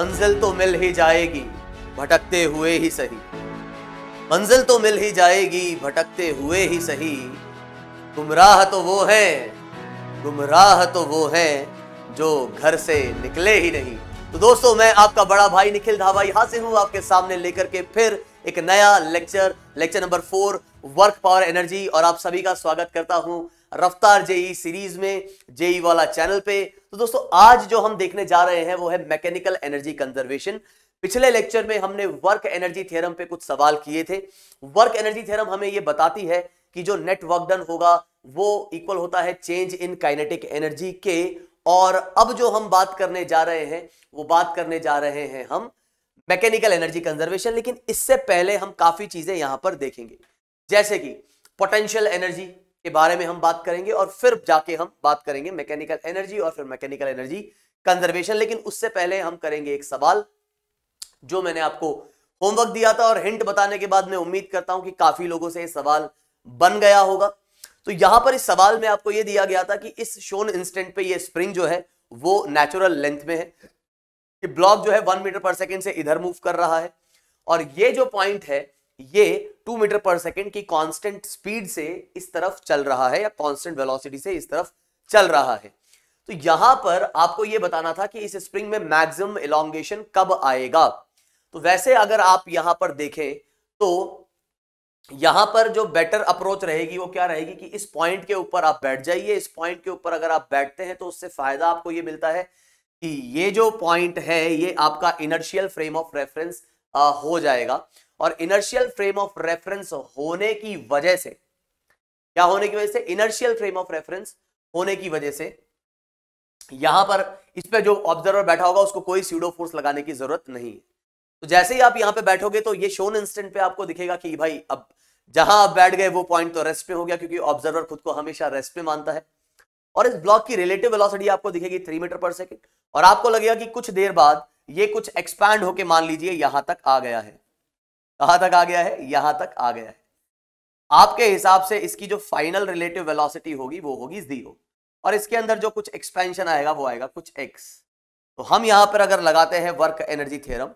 मंजिल तो मिल ही जाएगी भटकते हुए ही सही मंजिल तो मिल ही जाएगी भटकते हुए ही सही गुमराह तो वो है गुमराह तो वो है जो घर से निकले ही नहीं तो दोस्तों मैं आपका बड़ा भाई निखिल धावा यहां से हूं आपके सामने लेकर के फिर एक नया lecture lecture number four work power energy और आप सभी का स्वागत करता हूँ रफ्तार जेई सीरीज में जेई वाला चैनल पे तो दोस्तों आज जो हम देखने जा रहे हैं वो है मैकेनिकल एनर्जी कंजर्वेशन पिछले लेक्चर में हमने वर्क एनर्जी थ्योरम पे कुछ सवाल किए थे वर्क एनर्जी थ्योरम हमें ये बताती है कि जो नेट वर्क डन होगा वो इक्वल होता है चेंज इन काइनेटिक एनर्जी के और अब जो हम बात करने जा रहे हैं वो बात करने जा रहे हैं हम मैकेनिकल एनर्जी कंजर्वेशन लेकिन इससे पहले हम काफी चीजें यहां पर देखेंगे जैसे कि पोटेंशियल एनर्जी के बारे में हम बात करेंगे और फिर जाके हम बात करेंगे मैकेनिकल एनर्जी और फिर मैकेनिकल एनर्जी कंजर्वेशन लेकिन उससे पहले हम करेंगे एक सवाल जो मैंने आपको होमवर्क दिया था और हिंट बताने के बाद मैं उम्मीद करता हूं कि काफी लोगों से ये सवाल बन गया होगा तो यहां पर इस सवाल में आपको यह दिया गया था कि इस शोन इंस्टेंट पे ये स्प्रिंग जो है वो नेचुरल लेंथ में है कि ब्लॉक जो है वन मीटर पर सेकेंड से इधर मूव कर रहा है और ये जो पॉइंट है ये टू मीटर पर सेकेंड की कांस्टेंट स्पीड से इस तरफ चल रहा है या कांस्टेंट वेलोसिटी से इस तरफ चल रहा है तो यहां पर आपको यह बताना था कि इस स्प्रिंग में मैक्सिमम इलांगेशन कब आएगा तो वैसे अगर आप यहां पर देखें तो यहां पर जो बेटर अप्रोच रहेगी वो क्या रहेगी कि इस पॉइंट के ऊपर आप बैठ जाइए इस पॉइंट के ऊपर अगर आप बैठते हैं तो उससे फायदा आपको ये मिलता है कि ये जो पॉइंट है ये आपका इनर्शियल फ्रेम ऑफ रेफरेंस हो जाएगा और इनर्शियल फ्रेम ऑफ रेफरेंस होने की वजह से क्या होने की वजह से इनर्शियल फ्रेम ऑफ रेफरेंस होने की वजह से यहां पर इस पर जो ऑब्जर्वर बैठा होगा उसको कोई सीडो फोर्स लगाने की जरूरत नहीं है तो जैसे ही आप यहां पे बैठोगे तो ये शोन इंस्टेंट पे आपको दिखेगा कि भाई अब जहां आप बैठ गए वो पॉइंट तो रेस्ट पे हो गया क्योंकि ऑब्जर्वर खुद को हमेशा रेस्ट पे मानता है और इस ब्लॉक की रिलेटिव वेलोसिटी आपको दिखेगी थ्री मीटर पर सेकेंड और आपको लगेगा कि कुछ देर बाद ये कुछ एक्सपैंड होके मान लीजिए यहां तक आ गया है कहां तक आ गया है यहां तक आ गया है आपके हिसाब से इसकी जो फाइनल रिलेटिव वेलोसिटी होगी वो होगी जीरो और इसके अंदर जो कुछ एक्सपेंशन आएगा वो आएगा कुछ एक्स तो हम यहां पर अगर लगाते हैं वर्क एनर्जी थ्योरम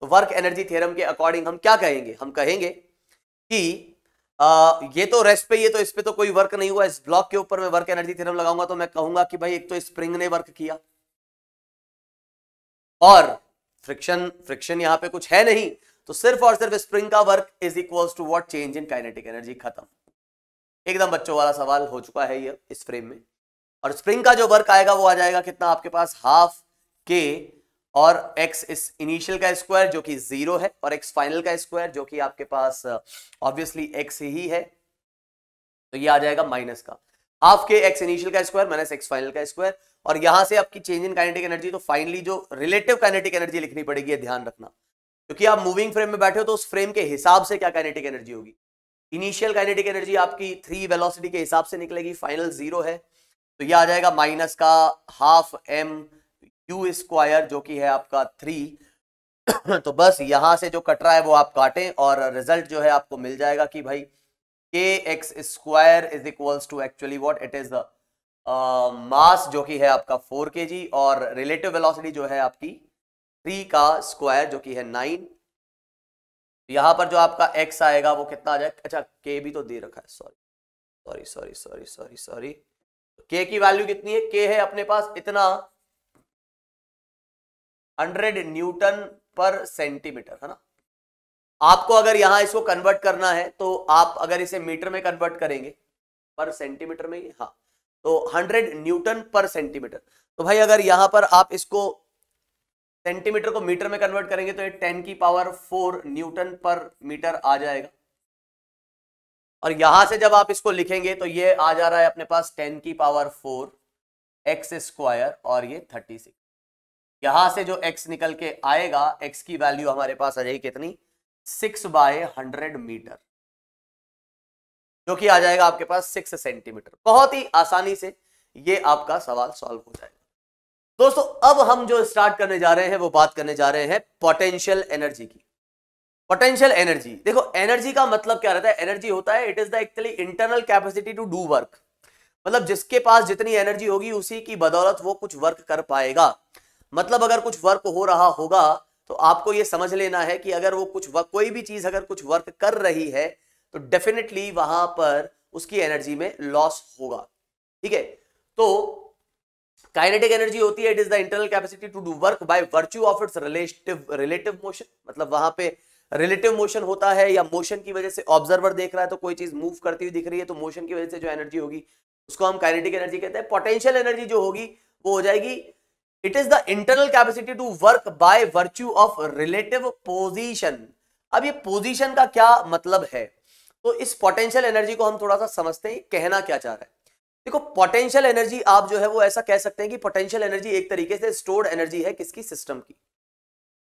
तो वर्क एनर्जी थ्योरम के अकॉर्डिंग हम क्या कहेंगे हम कहेंगे कि आ, ये तो रेस्ट पे ये तो इस पे तो कोई वर्क नहीं हुआ इस ब्लॉक के ऊपर मैं वर्क एनर्जी थ्योरम लगाऊंगा तो मैं कहूंगा कि भाई एक तो स्प्रिंग ने वर्क किया और फ्रिक्शन फ्रिक्शन यहां पे कुछ है नहीं तो सिर्फ और सिर्फ स्प्रिंग का work is equal to what change in kinetic energy खत्म एकदम बच्चों वाला सवाल हो चुका है ये इस फ्रेम में और स्प्रिंग का जो वर्क आएगा वो आ जाएगा कितना आपके पास हाफ के और एक्स इस इनिशियल का स्क्वायर जो कि जीरो है और एक्स फाइनल का स्क्वायर जो कि आपके पास ऑब्वियसली uh, एक्स ही है तो ये आ जाएगा माइनस का हाफ के एक्स इनिशियल का स्क्वायर माइनस एक्स फाइनल का स्क्वायर और यहां से आपकी चेंज इन काइनेटिक एनर्जी तो फाइनली जो रिलेटिव काइनेटिक एनर्जी लिखनी पड़ेगी ध्यान रखना क्योंकि आप मूविंग फ्रेम में बैठे हो तो उस फ्रेम के हिसाब से क्या काइनेटिक एनर्जी होगी इनिशियल काइनेटिक एनर्जी आपकी थ्री वेलोसिटी के हिसाब से निकलेगी फाइनल जीरो है तो ये आ जाएगा माइनस का हाफ एम यू स्क्वायर जो कि है आपका थ्री तो बस यहां से जो कट रहा है वो आप काटें और रिजल्ट जो है आपको मिल जाएगा कि भाई k x square is equals to actually what it is mass जो कि है आपका फोर के जी और रिलेटिव वेलोसिटी जो है आपकी थ्री का स्क्वायर जो कि है नाइन यहां पर जो आपका एक्स आएगा वो कितना आ जाएगा अच्छा के भी तो दे रखा है sorry sorry sorry sorry sorry sorry k की वैल्यू कितनी है के है अपने पास इतना हंड्रेड न्यूटन पर सेंटीमीटर है ना आपको अगर यहां इसको कन्वर्ट करना है तो आप अगर इसे मीटर में कन्वर्ट करेंगे पर सेंटीमीटर में हाँ तो हंड्रेड न्यूटन पर सेंटीमीटर तो भाई अगर यहां पर आप इसको सेंटीमीटर को मीटर में कन्वर्ट करेंगे तो ये टेन की power four newton per metre आ जाएगा और यहां से जब आप इसको लिखेंगे तो ये आ जा रहा है अपने पास टेन की पावर फोर एक्स स्क्वायर और ये थर्टी सिक्स यहां से जो एक्स निकल के आएगा एक्स की वैल्यू हमारे पास आ जाएगी कितनी सिक्स बाय हंड्रेड मीटर जो कि आ जाएगा आपके पास सिक्स सेंटीमीटर बहुत ही आसानी से ये आपका सवाल सॉल्व हो जाएगा दोस्तों अब हम जो स्टार्ट करने जा रहे हैं वो बात करने जा रहे हैं पोटेंशियल एनर्जी की पोटेंशियल एनर्जी देखो एनर्जी का मतलब क्या रहता है एनर्जी होता है it is the actually internal capacity to do work मतलब जिसके पास जितनी एनर्जी होगी उसी की बदौलत वो कुछ वर्क कर पाएगा मतलब अगर कुछ वर्क हो रहा होगा तो आपको ये समझ लेना है कि अगर वो कुछ वर्क कोई भी चीज अगर कुछ वर्क कर रही है तो डेफिनेटली वहां पर उसकी एनर्जी में लॉस होगा ठीक है तो काइनेटिक एनर्जी होती है it is the internal capacity to do work by virtue of its relative relative motion मतलब वहां पे रिलेटिव मोशन होता है या मोशन की वजह से ऑब्जर्वर देख रहा है तो कोई चीज मूव करती हुई दिख रही है तो मोशन की वजह से जो एनर्जी होगी उसको हम काइनेटिक एनर्जी कहते हैं पोटेंशियल एनर्जी जो होगी वो हो जाएगी it is the internal capacity to work by virtue of relative position अब ये पोजिशन का क्या मतलब है तो इस पोटेंशियल एनर्जी को हम थोड़ा सा समझते हैं कहना क्या चाह रहा है देखो पोटेंशियल एनर्जी आप जो है वो ऐसा कह सकते हैं कि पोटेंशियल एनर्जी एक तरीके से स्टोर्ड एनर्जी है किसकी सिस्टम की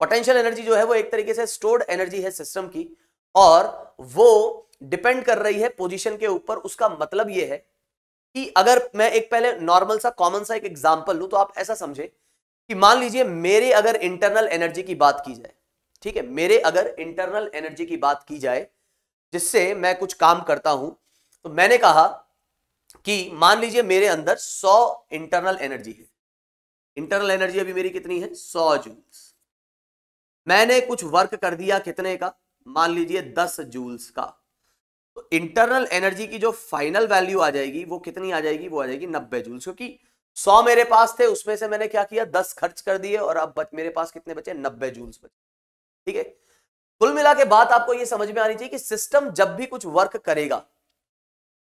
पोटेंशियल एनर्जी जो है वो एक तरीके से स्टोर्ड एनर्जी है सिस्टम की और वो डिपेंड कर रही है पोजीशन के ऊपर उसका मतलब ये है कि अगर मैं एक पहले नॉर्मल सा कॉमन सा एक एग्जांपल लू तो आप ऐसा समझे कि मान लीजिए मेरे अगर इंटरनल एनर्जी की बात की जाए ठीक है मेरे अगर इंटरनल एनर्जी की बात की जाए जिससे मैं कुछ काम करता हूं तो मैंने कहा कि मान लीजिए मेरे अंदर 100 इंटरनल एनर्जी है इंटरनल एनर्जी अभी मेरी कितनी है 100 जूल्स मैंने कुछ वर्क कर दिया कितने का मान लीजिए 10 जूल्स का तो इंटरनल एनर्जी की जो फाइनल वैल्यू आ जाएगी वो कितनी आ जाएगी वो आ जाएगी 90 जूल्स क्योंकि 100 मेरे पास थे उसमें से मैंने क्या किया दस खर्च कर दिए और अब मेरे पास कितने बचे नब्बे जूल्स बचे ठीक है कुल मिला के बात आपको ये समझ में आनी चाहिए कि सिस्टम जब भी कुछ वर्क करेगा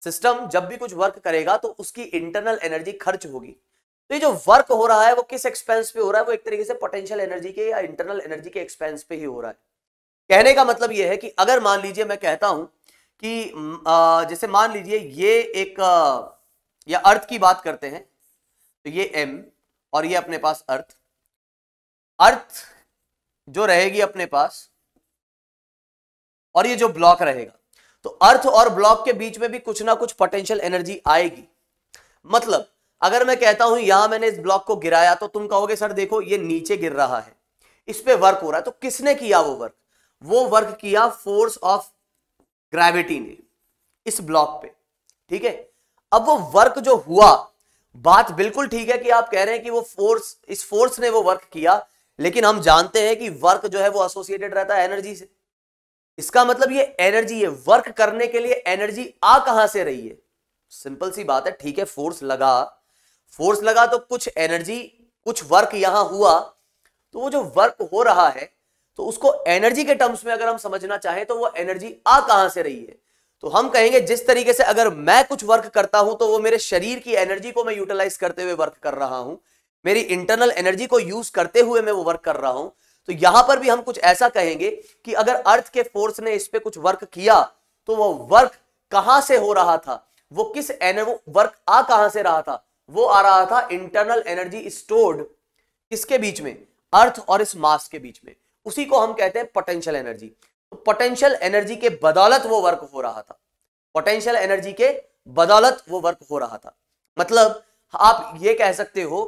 सिस्टम जब भी कुछ वर्क करेगा तो उसकी इंटरनल एनर्जी खर्च होगी तो ये जो वर्क हो रहा है वो किस एक्सपेंस पे हो रहा है वो एक तरीके से पोटेंशियल एनर्जी के या इंटरनल एनर्जी के एक्सपेंस पे ही हो रहा है कहने का मतलब ये है कि अगर मान लीजिए मैं कहता हूं कि जैसे मान लीजिए ये एक या अर्थ की बात करते हैं तो ये एम और ये अपने पास अर्थ अर्थ जो रहेगी अपने पास और ये जो ब्लॉक रहेगा तो अर्थ और ब्लॉक के बीच में भी कुछ ना कुछ पोटेंशियल एनर्जी आएगी मतलब अगर मैं कहता हूं यहां मैंने इस ब्लॉक को गिराया तो तुम कहोगे सर देखो ये नीचे गिर रहा है इस पे वर्क हो रहा है तो किसने किया वो वर्क वो वर्क किया फोर्स ऑफ ग्रेविटी ने इस ब्लॉक पे ठीक है अब वो वर्क जो हुआ बात बिल्कुल ठीक है कि आप कह रहे हैं कि वो फोर्स इस फोर्स ने वो वर्क किया लेकिन हम जानते हैं कि वर्क जो है वो एसोसिएटेड रहता है एनर्जी से इसका मतलब ये एनर्जी है वर्क करने के लिए एनर्जी आ कहां से रही है सिंपल सी बात है ठीक है फोर्स लगा फोर्स लगा तो कुछ एनर्जी कुछ वर्क यहां हुआ तो वो जो वर्क हो रहा है तो उसको एनर्जी के टर्म्स में अगर हम समझना चाहें तो वो एनर्जी आ कहां से रही है तो हम कहेंगे जिस तरीके से अगर मैं कुछ वर्क करता हूं तो वो मेरे शरीर की एनर्जी को मैं यूटिलाइज करते हुए वर्क कर रहा हूं मेरी इंटरनल एनर्जी को यूज करते हुए मैं वो वर्क कर रहा हूं तो यहां पर भी हम कुछ ऐसा कहेंगे कि अगर अर्थ के फोर्स ने इस पर कुछ वर्क किया तो वो वर्क कहां से हो रहा था वो किस एनर्जी वर्क आ कहां से रहा था वो आ रहा था इंटरनल एनर्जी स्टोर्ड किसके बीच में अर्थ और इस मास के बीच में उसी को हम कहते हैं पोटेंशियल एनर्जी तो पोटेंशियल एनर्जी के बदौलत वो वर्क हो रहा था पोटेंशियल एनर्जी के बदौलत वो वर्क हो रहा था मतलब आप ये कह सकते हो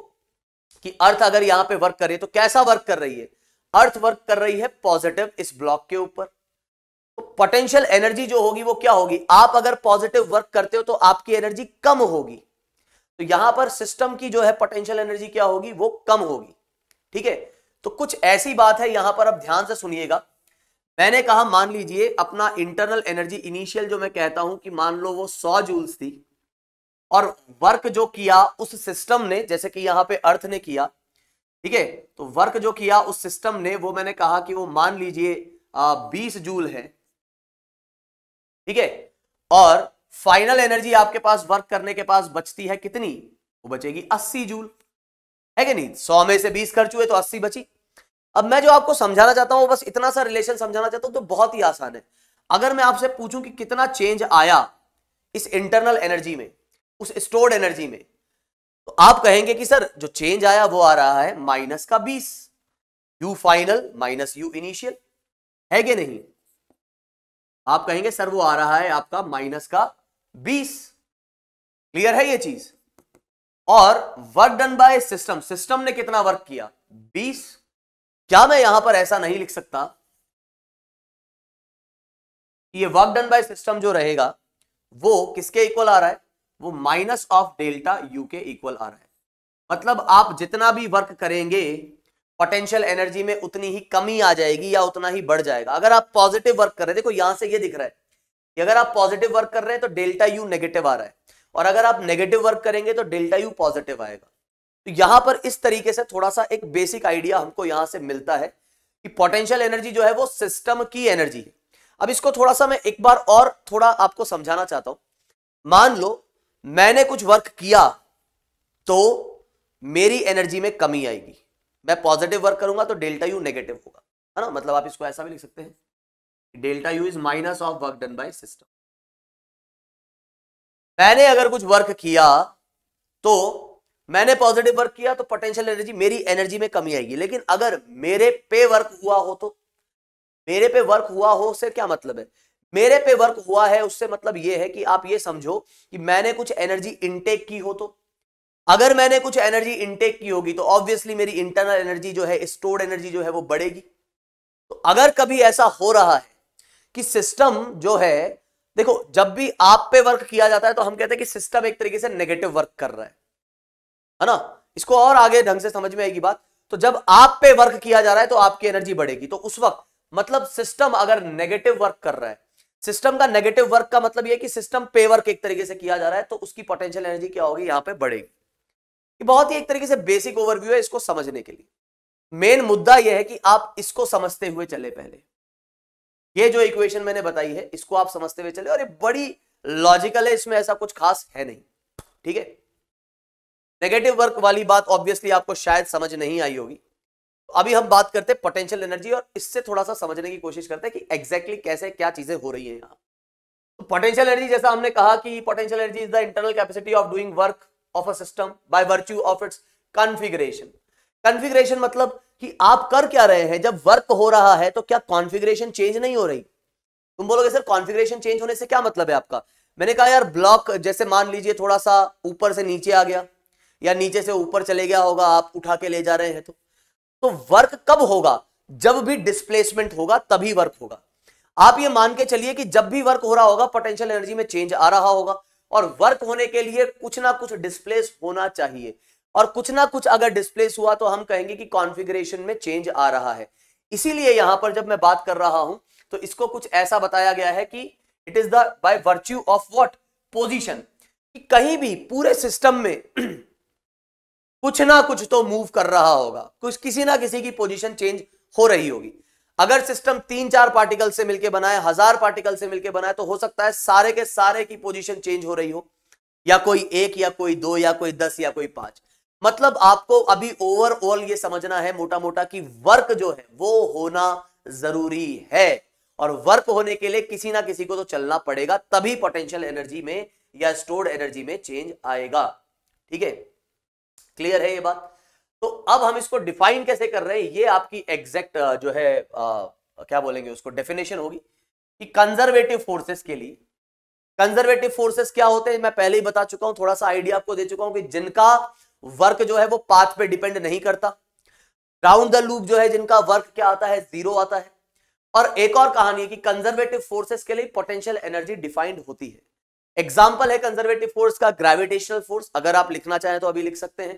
कि अर्थ अगर यहां पे वर्क करे तो कैसा वर्क कर रही है अर्थ वर्क कर रही है पॉजिटिव इस ब्लॉक के ऊपर पोटेंशियल तो एनर्जी जो होगी वो क्या होगी आप अगर पॉजिटिव वर्क करते हो तो आपकी एनर्जी कम होगी तो यहां पर सिस्टम की जो है पोटेंशियल एनर्जी क्या होगी वो कम होगी ठीक है तो कुछ ऐसी बात है यहां पर अब ध्यान से सुनिएगा मैंने कहा मान लीजिए अपना इंटरनल एनर्जी इनिशियल जो मैं कहता हूं कि मान लो वो सौ जूल्स थी और वर्क जो किया उस सिस्टम ने जैसे कि यहां पे अर्थ ने किया ठीक है तो वर्क जो किया उस सिस्टम ने वो मैंने कहा कि वो मान लीजिए बीस जूल है ठीक है और फाइनल एनर्जी आपके पास वर्क करने के पास बचती है कितनी वो बचेगी अस्सी जूल है कि नहीं सौ में से बीस खर्च हुए तो अस्सी बची अब मैं जो आपको समझाना चाहता हूं बस इतना सा रिलेशन समझाना चाहता हूं तो बहुत ही आसान है अगर मैं आपसे पूछूं कि कितना चेंज आया इस इंटरनल एनर्जी में उस स्टोर्ड एनर्जी में तो आप कहेंगे कि सर जो चेंज आया वो आ रहा है माइनस का बीस U final minus U initial है कि नहीं आप कहेंगे सर वो आ रहा है आपका माइनस का बीस क्लियर है ये चीज और work done by system system ने कितना वर्क किया बीस क्या मैं यहां पर ऐसा नहीं लिख सकता ये वर्क डन बाय सिस्टम जो रहेगा वो किसके इक्वल आ रहा है वो माइनस ऑफ डेल्टा यू के इक्वल आ रहा है मतलब आप जितना भी वर्क करेंगे पोटेंशियल एनर्जी में उतनी ही कमी आ जाएगी या उतना ही बढ़ जाएगा अगर आप पॉजिटिव वर्क कर रहे देखो यहां से ये दिख रहा है कि अगर आप पॉजिटिव वर्क कर रहे हैं तो डेल्टा यू नेगेटिव आ रहा है और अगर आप नेगेटिव वर्क करेंगे तो डेल्टा यू पॉजिटिव आएगा तो यहां पर इस तरीके से थोड़ा सा एक बेसिक आइडिया हमको यहां से मिलता है कि पोटेंशियल एनर्जी जो है वो सिस्टम की एनर्जी है अब इसको थोड़ा सा मैं एक बार और थोड़ा आपको समझाना चाहता हूं मान लो मैंने कुछ वर्क किया तो मेरी एनर्जी में कमी आएगी मैं पॉजिटिव वर्क करूंगा तो डेल्टा यू नेगेटिव होगा है ना मतलब आप इसको ऐसा भी लिख सकते हैं delta U is minus of work done by system मैंने अगर कुछ वर्क किया तो मैंने पॉजिटिव वर्क किया तो पोटेंशियल एनर्जी मेरी एनर्जी में कमी आएगी लेकिन अगर मेरे पे वर्क हुआ हो तो मेरे पे वर्क हुआ हो से क्या मतलब है मेरे पे वर्क हुआ है उससे मतलब ये है कि आप ये समझो कि मैंने कुछ एनर्जी इनटेक की हो तो अगर मैंने कुछ एनर्जी इनटेक की होगी तो ऑब्वियसली मेरी इंटरनल एनर्जी जो है स्टोर्ड एनर्जी जो है वो बढ़ेगी तो अगर कभी ऐसा हो रहा है कि सिस्टम जो है देखो जब भी आप पे वर्क किया जाता है तो हम कहते हैं कि सिस्टम एक तरीके से नेगेटिव वर्क कर रहा है है ना इसको और आगे ढंग से समझ में आएगी बात तो जब आप पे वर्क किया जा रहा है तो आपकी एनर्जी बढ़ेगी तो उस वक्त मतलब सिस्टम अगर नेगेटिव वर्क कर रहा है सिस्टम का नेगेटिव वर्क का मतलब यह कि सिस्टम पे वर्क एक तरीके से किया जा रहा है तो उसकी पोटेंशियल एनर्जी क्या होगी यहां पर बढ़ेगी ये बहुत ही एक तरीके से बेसिक ओवरव्यू है इसको समझने के लिए मेन मुद्दा यह है कि आप इसको समझते हुए चले पहले ये जो इक्वेशन मैंने बताई है इसको आप समझते हुए चले और ये बड़ी लॉजिकल है इसमें ऐसा कुछ खास है नहीं ठीक है नेगेटिव वर्क वाली बात ऑब्वियसली आपको शायद समझ नहीं आई होगी अभी हम बात करते हैं पोटेंशियल एनर्जी और इससे थोड़ा सा समझने की कोशिश करते हैं कि एग्जैक्टली exactly कैसे क्या चीजें हो रही है यहाँ तो पोटेंशियल एनर्जी जैसा हमने कहा कि potential energy is the internal capacity of doing work of a system by virtue of its configuration configuration मतलब कि आप कर क्या रहे हैं जब वर्क हो रहा है तो क्या कॉन्फिगरेशन चेंज नहीं हो रही तुम बोलोगे सर कॉन्फिगरेशन चेंज होने से क्या मतलब है आपका मैंने कहा यार ब्लॉक जैसे मान लीजिए थोड़ा सा ऊपर से नीचे आ गया या नीचे से ऊपर चले गया होगा आप उठा के ले जा रहे हैं तो तो वर्क कब होगा जब भी डिस्प्लेसमेंट होगा तभी वर्क होगा आप ये मान के चलिए कि जब भी वर्क हो रहा होगा पोटेंशियल एनर्जी में चेंज आ रहा होगा और वर्क होने के लिए कुछ ना कुछ डिस्प्लेस होना चाहिए और कुछ ना कुछ अगर डिस्प्लेस हुआ तो हम कहेंगे कि कॉन्फ़िगरेशन में चेंज आ रहा है इसीलिए यहां पर जब मैं बात कर रहा हूं तो इसको कुछ ऐसा बताया गया है कि it is the by virtue of what position कहीं भी पूरे सिस्टम में कुछ ना कुछ तो मूव कर रहा होगा कुछ किसी ना किसी की पोजीशन चेंज हो रही होगी अगर सिस्टम तीन चार पार्टिकल से मिलकर बनाए हजार पार्टिकल से मिलकर बनाए तो हो सकता है सारे के सारे की पोजीशन चेंज हो रही हो या कोई एक या कोई दो या कोई दस या कोई पांच मतलब आपको अभी ओवरऑल ये समझना है मोटा मोटा कि वर्क जो है वो होना जरूरी है और वर्क होने के लिए किसी ना किसी को तो चलना पड़ेगा तभी पोटेंशियल एनर्जी में या स्टोर्ड एनर्जी में चेंज आएगा ठीक है क्लियर है ये बात तो अब हम इसको डिफाइन कैसे कर रहे हैं ये आपकी एग्जैक्ट जो है आ, क्या बोलेंगे उसको डेफिनेशन होगी कि कंजर्वेटिव फोर्सेस के लिए कंजर्वेटिव फोर्सेस क्या होते हैं मैं पहले ही बता चुका हूं थोड़ा सा आइडिया आपको दे चुका हूं कि जिनका वर्क जो है वो पाथ पे डिपेंड नहीं करता राउंड द लूप जो है जिनका वर्क क्या आता है जीरो आता है और एक और कहानी है कि कंजर्वेटिव फोर्सेस के लिए पोटेंशियल एनर्जी डिफाइंड होती है एग्जाम्पल है कंजर्वेटिव फोर्स का ग्रेविटेशनल फोर्स अगर आप लिखना चाहें तो अभी लिख सकते हैं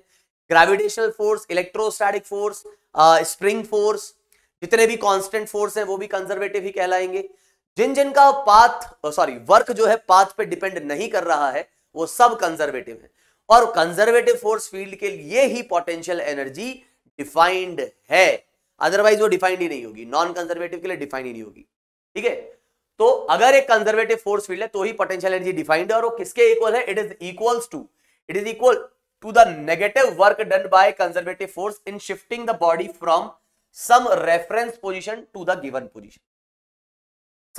gravitational force electrostatic force spring force जितने भी कांस्टेंट फोर्स हैं वो भी कंजर्वेटिव ही कहलाएंगे जिन जिन का पाथ सॉरी uh, वर्क जो है पाथ पे डिपेंड नहीं कर रहा है वो सब कंजर्वेटिव है और कंजर्वेटिव फोर्स फील्ड के लिए ही पोटेंशियल एनर्जी डिफाइंड है अदरवाइज वो डिफाइंड ही नहीं होगी नॉन कंजर्वेटिव के लिए डिफाइंड ही नहीं होगी ठीक है तो अगर एक कंजर्वेटिव फोर्स फील्ड है तो ही पोटेंशियल एनर्जी डिफाइंड है और वो किसके इक्वल है it is equal to it is equal to the negative work done by conservative force in shifting the body from some reference position to the given position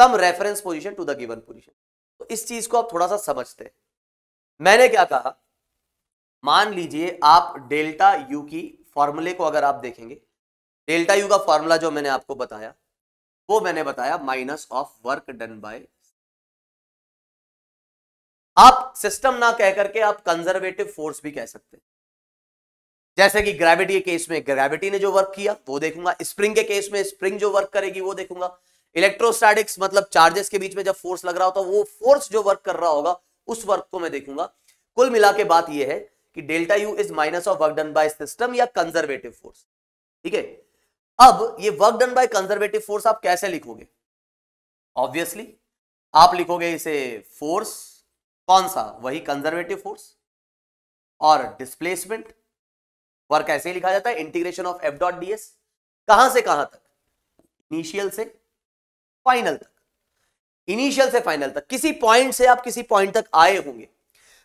some reference position to the given position तो इस चीज को आप थोड़ा सा समझते हैं मैंने क्या कहा मान लीजिए आप डेल्टा यू की फॉर्मूले को अगर आप देखेंगे डेल्टा यू का फॉर्मूला जो मैंने आपको बताया वो मैंने बताया minus of work done by आप सिस्टम ना कह करके आप कंजर्वेटिव फोर्स भी कह सकते हैं जैसे कि ग्रेविटी के केस में ग्रेविटी ने जो वर्क किया वो देखूंगा स्प्रिंग के केस में स्प्रिंग जो वर्क करेगी वो देखूंगा इलेक्ट्रोस्टैटिक्स मतलब चार्जेस के बीच में जब फोर्स लग रहा होता वो फोर्स जो वर्क कर रहा होगा उस वर्क को मैं देखूंगा कुल मिला के बात यह है कि delta U is minus of work done by system या कंजर्वेटिव फोर्स ठीक है अब ये work done by conservative force आप कैसे लिखोगे ऑब्वियसली आप लिखोगे इसे फोर्स कौन सा वही कंजर्वेटिव फोर्स और डिस्प्लेसमेंट वर्क ऐसे ही लिखा जाता है integration of F dot ds कहां से कहां तक इनिशियल से फाइनल तक इनिशियल से फाइनल तक किसी पॉइंट से आप किसी पॉइंट तक आए होंगे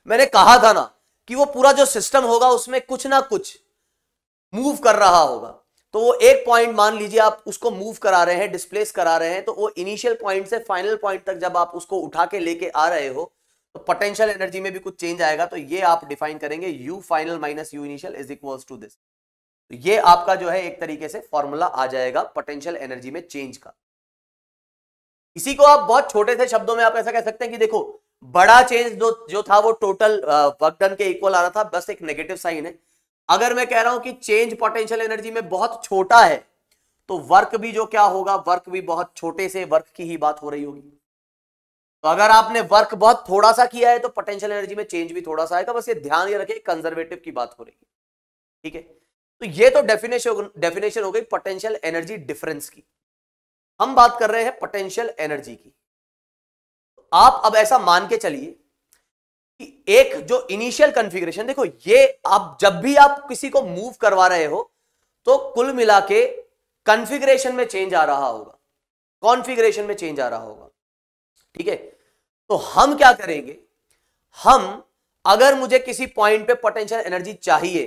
मैंने कहा था ना कि वो पूरा जो सिस्टम होगा उसमें कुछ ना कुछ मूव कर रहा होगा तो वो एक पॉइंट मान लीजिए आप उसको मूव करा रहे हैं डिस्प्लेस करा रहे हैं तो वो इनिशियल पॉइंट से फाइनल पॉइंट तक जब आप उसको उठा के लेके आ रहे हो तो पोटेंशियल एनर्जी में भी कुछ चेंज आएगा तो ये आप डिफाइन करेंगे U final minus U initial is equals to this तो ये आपका जो है एक तरीके से फॉर्मूला आ जाएगा पोटेंशियल एनर्जी में चेंज का इसी को आप बहुत छोटे से शब्दों में आप ऐसा कह सकते हैं कि देखो बड़ा चेंज जो जो था वो टोटल वर्क डन के इक्वल आ रहा था बस एक नेगेटिव साइन है अगर मैं कह रहा हूं कि चेंज पोटेंशियल एनर्जी में बहुत छोटा है तो वर्क भी जो क्या होगा वर्क भी बहुत छोटे से वर्क की ही बात हो रही होगी तो अगर आपने वर्क बहुत थोड़ा सा किया है तो पोटेंशियल एनर्जी में चेंज भी थोड़ा सा आएगा बस ये ध्यान ये रखें कंजर्वेटिव की बात हो रही है ठीक है तो ये तो डेफिनेशन डेफिनेशन हो गई पोटेंशियल एनर्जी डिफरेंस की हम बात कर रहे हैं पोटेंशियल एनर्जी की आप अब ऐसा मान के चलिए एक जो इनिशियल कॉन्फ़िगरेशन देखो ये आप जब भी आप किसी को मूव करवा रहे हो तो कुल मिला के कॉन्फ़िगरेशन में चेंज आ रहा होगा कॉन्फ़िगरेशन में चेंज आ रहा होगा ठीक है तो हम क्या करेंगे हम अगर मुझे किसी पॉइंट पे पोटेंशियल एनर्जी चाहिए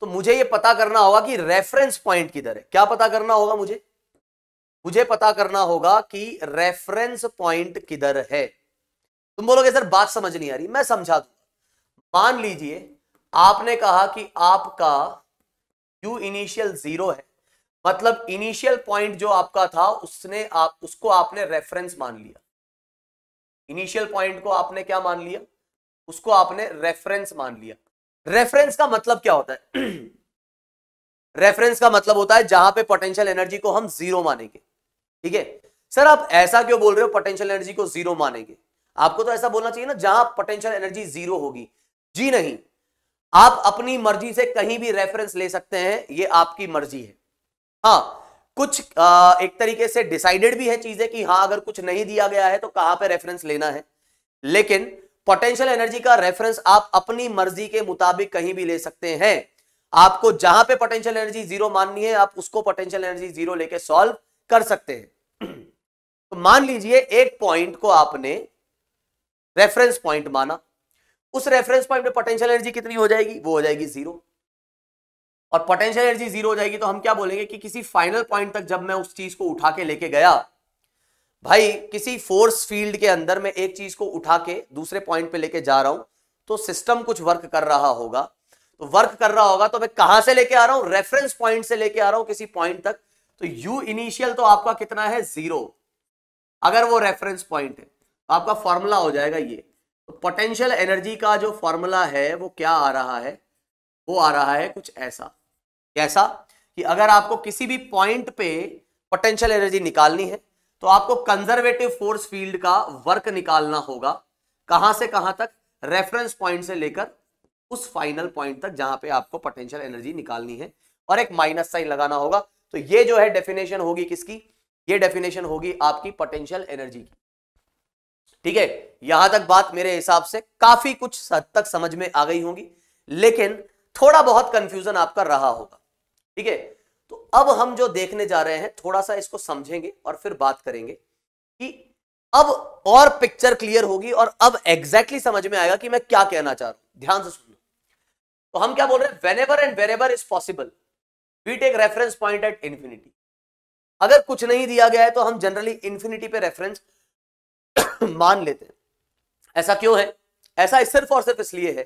तो मुझे ये पता करना होगा कि रेफरेंस पॉइंट किधर है क्या पता करना होगा मुझे मुझे पता करना होगा कि रेफरेंस पॉइंट किधर है तुम बोलोगे सर बात समझ नहीं आ रही मैं समझा दूंगा मान लीजिए आपने कहा कि आपका यू इनिशियल जीरो है मतलब इनिशियल पॉइंट जो आपका था उसने आप उसको आपने रेफरेंस मान लिया इनिशियल पॉइंट को आपने क्या मान लिया उसको आपने रेफरेंस मान लिया रेफरेंस का मतलब क्या होता है रेफरेंस का मतलब होता है जहां पे पोटेंशियल एनर्जी को हम जीरो मानेंगे ठीक है सर आप ऐसा क्यों बोल रहे हो पोटेंशियल एनर्जी को जीरो मानेंगे आपको तो ऐसा बोलना चाहिए ना जहां पोटेंशियल एनर्जी जीरो होगी जी नहीं आप अपनी मर्जी से कहीं भी रेफरेंस ले सकते हैं ये आपकी मर्जी है हाँ कुछ आ, एक तरीके से डिसाइडेड भी है चीजें कि हाँ अगर कुछ नहीं दिया गया है तो कहां पे रेफरेंस लेना है लेकिन पोटेंशियल एनर्जी का रेफरेंस आप अपनी मर्जी के मुताबिक कहीं भी ले सकते हैं आपको जहां पे पोटेंशियल एनर्जी जीरो माननी है आप उसको पोटेंशियल एनर्जी जीरो लेके सॉल्व कर सकते हैं तो मान लीजिए एक पॉइंट को आपने रेफरेंस पॉइंट माना उस रेफरेंस पॉइंट में पोटेंशियल एनर्जी कितनी हो जाएगी वो हो जाएगी जीरो और पोटेंशियल एनर्जी जीरो हो जाएगी तो हम क्या बोलेंगे कि किसी फाइनल पॉइंट तक जब मैं उस चीज को उठा के लेके गया भाई किसी फोर्स फील्ड के अंदर मैं एक चीज को उठा के दूसरे पॉइंट पे लेके जा रहा हूं तो सिस्टम कुछ वर्क कर रहा होगा तो वर्क कर रहा होगा तो मैं कहां से लेके आ रहा हूं रेफरेंस पॉइंट से लेके आ रहा हूं किसी पॉइंट तक तो यू इनिशियल तो आपका कितना है जीरो अगर वो रेफरेंस पॉइंट है आपका फॉर्मूला हो जाएगा ये तो पोटेंशियल एनर्जी का जो फॉर्मूला है वो क्या आ रहा है वो आ रहा है कुछ ऐसा कैसा कि अगर आपको किसी भी पॉइंट पे पोटेंशियल एनर्जी निकालनी है तो आपको कंजर्वेटिव फोर्स फील्ड का वर्क निकालना होगा कहां से कहां तक रेफरेंस पॉइंट से लेकर उस फाइनल पॉइंट तक जहां पे आपको पोटेंशियल एनर्जी निकालनी है और एक माइनस साइन लगाना होगा तो ये जो है डेफिनेशन होगी किसकी ये डेफिनेशन होगी आपकी पोटेंशियल एनर्जी की ठीक है यहां तक बात मेरे हिसाब से काफी कुछ हद तक समझ में आ गई होगी लेकिन थोड़ा बहुत कंफ्यूजन आपका रहा होगा ठीक है तो अब हम जो देखने जा रहे हैं थोड़ा सा इसको समझेंगे और फिर बात करेंगे कि अब और पिक्चर क्लियर होगी और अब एग्जैक्टली exactly समझ में आएगा कि मैं क्या कहना चाह रहा हूं ध्यान से सुन लो तो हम क्या बोल रहे हैं when and wherever is possible we take reference point at infinity अगर कुछ नहीं दिया गया है तो हम जनरली इन्फिनिटी पे रेफरेंस मान लेते हैं ऐसा क्यों है ऐसा सिर्फ और सिर्फ इसलिए है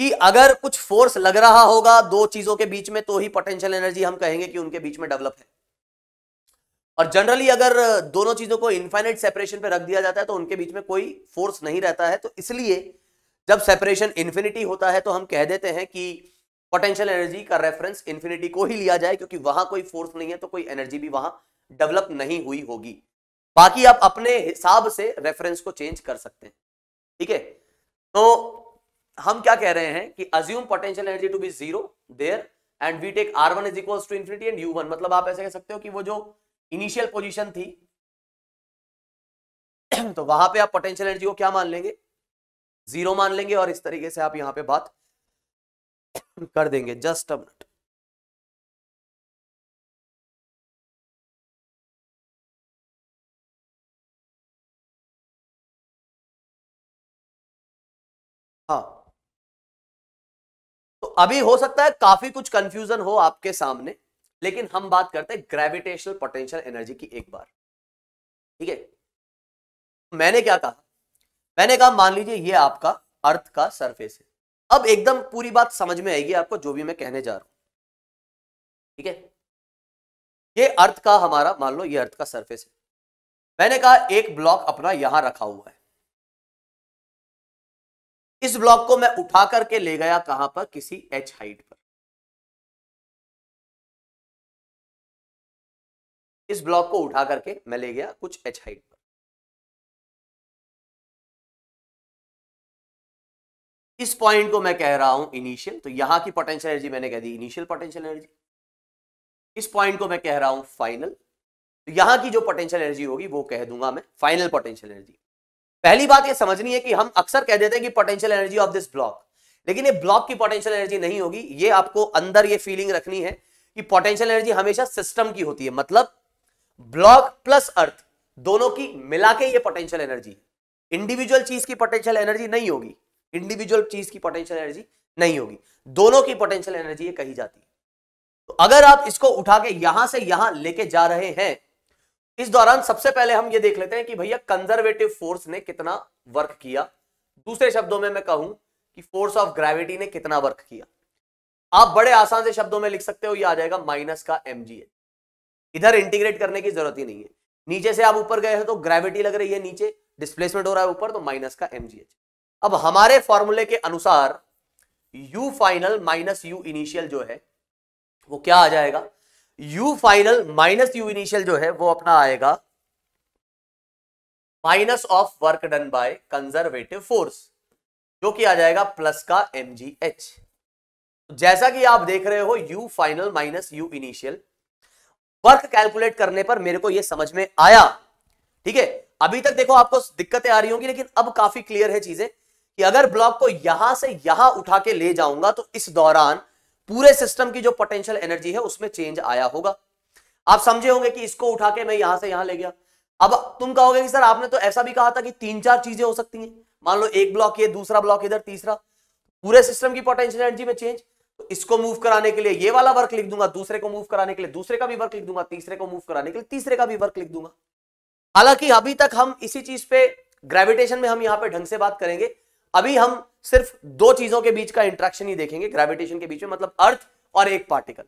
कि अगर कुछ फोर्स लग रहा होगा दो चीजों के बीच में तो ही पोटेंशियल एनर्जी हम कहेंगे कि उनके बीच में डेवलप है और जनरली अगर दोनों चीजों को इनफाइनाइट सेपरेशन पे रख दिया जाता है तो उनके बीच में कोई फोर्स नहीं रहता है तो इसलिए जब सेपरेशन इन्फिनिटी होता है तो हम कह देते हैं कि पोटेंशियल एनर्जी का रेफरेंस इन्फिनिटी को ही लिया जाए क्योंकि वहां कोई फोर्स नहीं है तो कोई एनर्जी भी वहां डेवलप नहीं हुई होगी बाकी आप अपने हिसाब से रेफरेंस को चेंज कर सकते हैं ठीक है तो हम क्या कह रहे हैं कि assume potential energy to be zero there and we take r one is equal to infinity and U one मतलब आप ऐसे कह सकते हो कि वो जो इनिशियल पोजिशन थी तो वहां पे आप पोटेंशियल एनर्जी को क्या मान लेंगे जीरो मान लेंगे और इस तरीके से आप यहां पे बात कर देंगे जस्ट अ मिनट अभी हो सकता है काफी कुछ कंफ्यूजन हो आपके सामने लेकिन हम बात करते हैं ग्रेविटेशनल पोटेंशियल एनर्जी की एक बार ठीक है मैंने क्या कहा मैंने कहा मान लीजिए ये आपका अर्थ का सरफेस है अब एकदम पूरी बात समझ में आएगी आपको जो भी मैं कहने जा रहा हूं ठीक है ये अर्थ का हमारा मान लो ये अर्थ का सरफेस है मैंने कहा एक ब्लॉक अपना यहां रखा हुआ है इस ब्लॉक को मैं उठा करके ले गया कहां पर किसी एच हाइट पर इस ब्लॉक को उठा करके मैं ले गया कुछ एच हाइट पर इस पॉइंट को मैं कह रहा हूं इनिशियल तो यहां की पोटेंशियल एनर्जी मैंने कह दी इनिशियल पोटेंशियल एनर्जी इस पॉइंट को मैं कह रहा हूं फाइनल तो यहां की जो पोटेंशियल एनर्जी होगी वो कह दूंगा मैं फाइनल पोटेंशियल एनर्जी पहली बात ये समझनी है कि हम अक्सर कह देते हैं कि potential energy of this block लेकिन ये ब्लॉक की पोटेंशियल एनर्जी नहीं होगी ये आपको अंदर ये फीलिंग रखनी है कि पोटेंशियल एनर्जी हमेशा सिस्टम की होती है मतलब ब्लॉक प्लस अर्थ दोनों की मिला के ये पोटेंशियल एनर्जी इंडिविजुअल चीज की पोटेंशियल एनर्जी नहीं होगी इंडिविजुअल चीज की पोटेंशियल एनर्जी नहीं होगी दोनों की पोटेंशियल एनर्जी ये कही जाती है तो अगर आप इसको उठा के यहां से यहां लेके जा रहे हैं इस दौरान सबसे पहले हम ये देख लेते हैं कि भैया कंजर्वेटिव फोर्स ने कितना वर्क किया दूसरे शब्दों में मैं कहूं कि फोर्स ऑफ ग्रेविटी ने कितना वर्क किया आप बड़े आसान से शब्दों में लिख सकते हो ये आ जाएगा माइनस का एम इधर इंटीग्रेट करने की जरूरत ही नहीं है नीचे से आप ऊपर गए हो तो ग्रेविटी लग रही है नीचे डिस्प्लेसमेंट हो रहा है ऊपर तो माइनस का एम अब हमारे फॉर्मूले के अनुसार U final minus U initial जो है वो क्या आ जाएगा U final minus U initial जो है वो अपना आएगा minus of work done by conservative force जो कि आ जाएगा प्लस का एम जी एच जैसा कि आप देख रहे हो U final minus U initial work calculate करने पर मेरे को यह समझ में आया ठीक है अभी तक देखो आपको दिक्कतें आ रही होंगी लेकिन अब काफी क्लियर है चीजें कि अगर ब्लॉक को यहां से यहां उठा के ले जाऊंगा तो इस दौरान पूरे सिस्टम की जो पोटेंशियल एनर्जी है उसमें चेंज आया होगा आप समझे होंगे कि इसको उठा के मैं यहां से यहां ले गया अब तुम कहोगे कि सर आपने तो ऐसा भी कहा था कि तीन चार चीजें हो सकती हैं मान लो एक ब्लॉक ये दूसरा ब्लॉक इधर तीसरा पूरे सिस्टम की पोटेंशियल एनर्जी में चेंज तो इसको मूव कराने के लिए ये वाला वर्क लिख दूंगा दूसरे को मूव कराने के लिए दूसरे का भी वर्क लिख दूंगा तीसरे को मूव कराने के लिए तीसरे का भी वर्क लिख दूंगा हालांकि अभी तक हम इसी चीज पे ग्रेविटेशन में हम यहाँ पे ढंग से बात करेंगे अभी हम सिर्फ दो चीजों के बीच का इंट्रैक्शन ही देखेंगे ग्रेविटेशन के बीच में मतलब अर्थ और एक पार्टिकल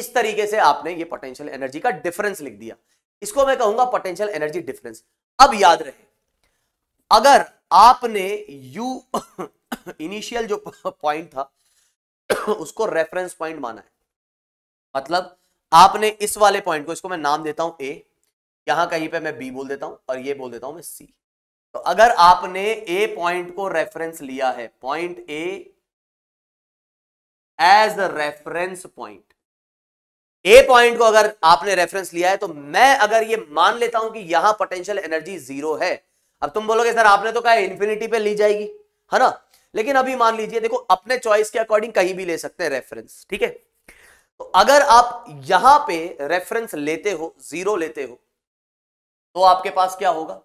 इस तरीके से आपने ये पोटेंशियल एनर्जी का डिफरेंस लिख दिया इसको मैं कहूंगा पोटेंशियल एनर्जी डिफरेंस अब याद रहे अगर आपने यू इनिशियल जो पॉइंट था उसको रेफरेंस पॉइंट माना है मतलब आपने इस वाले पॉइंट को इसको मैं नाम देता हूं ए यहां कहीं पे मैं बी बोल देता हूं और ये बोल देता हूं मैं सी तो अगर आपने ए पॉइंट को रेफरेंस लिया है point A as a reference point A point को अगर आपने रेफरेंस लिया है तो मैं अगर ये मान लेता हूं कि यहां पोटेंशियल एनर्जी जीरो है अब तुम बोलोगे सर आपने तो कहा इन्फिनिटी पे ली जाएगी है ना लेकिन अभी मान लीजिए देखो अपने चॉइस के अकॉर्डिंग कहीं भी ले सकते हैं रेफरेंस ठीक है तो अगर आप यहां पे रेफरेंस लेते हो जीरो लेते हो तो आपके पास क्या होगा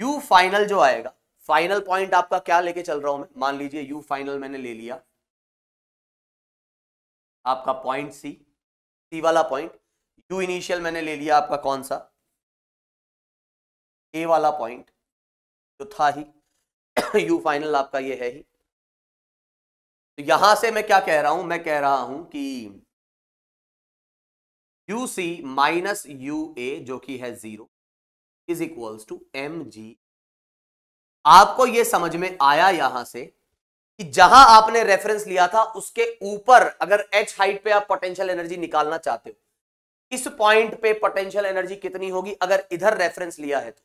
यू फाइनल जो आएगा फाइनल पॉइंट आपका क्या लेके चल रहा हूं मैं मान लीजिए यू फाइनल मैंने ले लिया आपका पॉइंट सी सी वाला पॉइंट यू इनिशियल मैंने ले लिया आपका कौन सा ए वाला पॉइंट जो था ही यू फाइनल आपका ये है ही तो यहां से मैं क्या कह रहा हूं मैं कह रहा हूं कि U C minus U A जो कि है zero is equals to m g आपको यह समझ में आया यहां से कि जहां आपने रेफरेंस लिया था उसके ऊपर अगर एच हाइट पे आप पोटेंशियल एनर्जी निकालना चाहते हो इस पॉइंट पे पोटेंशियल एनर्जी कितनी होगी अगर इधर रेफरेंस लिया है तो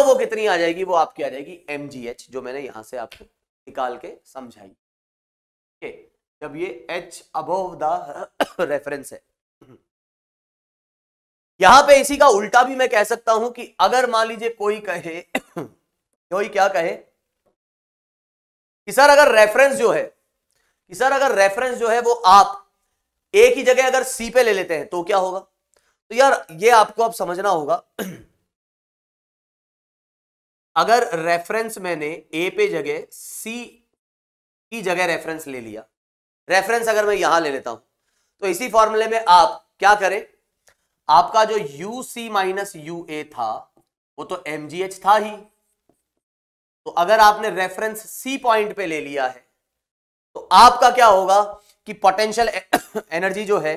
तो वो कितनी आ जाएगी वो आपकी आ जाएगी एम जी एच जो मैंने यहां से आपको निकाल के समझाई जब ये एच अबोव द रेफरेंस है यहां पे इसी का उल्टा भी मैं कह सकता हूं कि अगर मान लीजिए कोई कहे कोई क्या कहे कि सर अगर रेफरेंस जो है कि सर अगर रेफरेंस जो है वो आप एक ही जगह अगर सी पे ले लेते हैं तो क्या होगा तो यार ये आपको अब आप समझना होगा अगर रेफरेंस मैंने ए पे जगह सी की जगह रेफरेंस ले लिया रेफरेंस अगर मैं यहां ले लेता हूं तो इसी फॉर्मूले में आप क्या करें आपका जो U C minus U A था वो तो एम जी एच था ही तो अगर आपने रेफरेंस सी पॉइंट पे ले लिया है तो आपका क्या होगा कि पोटेंशियल एनर्जी e- जो है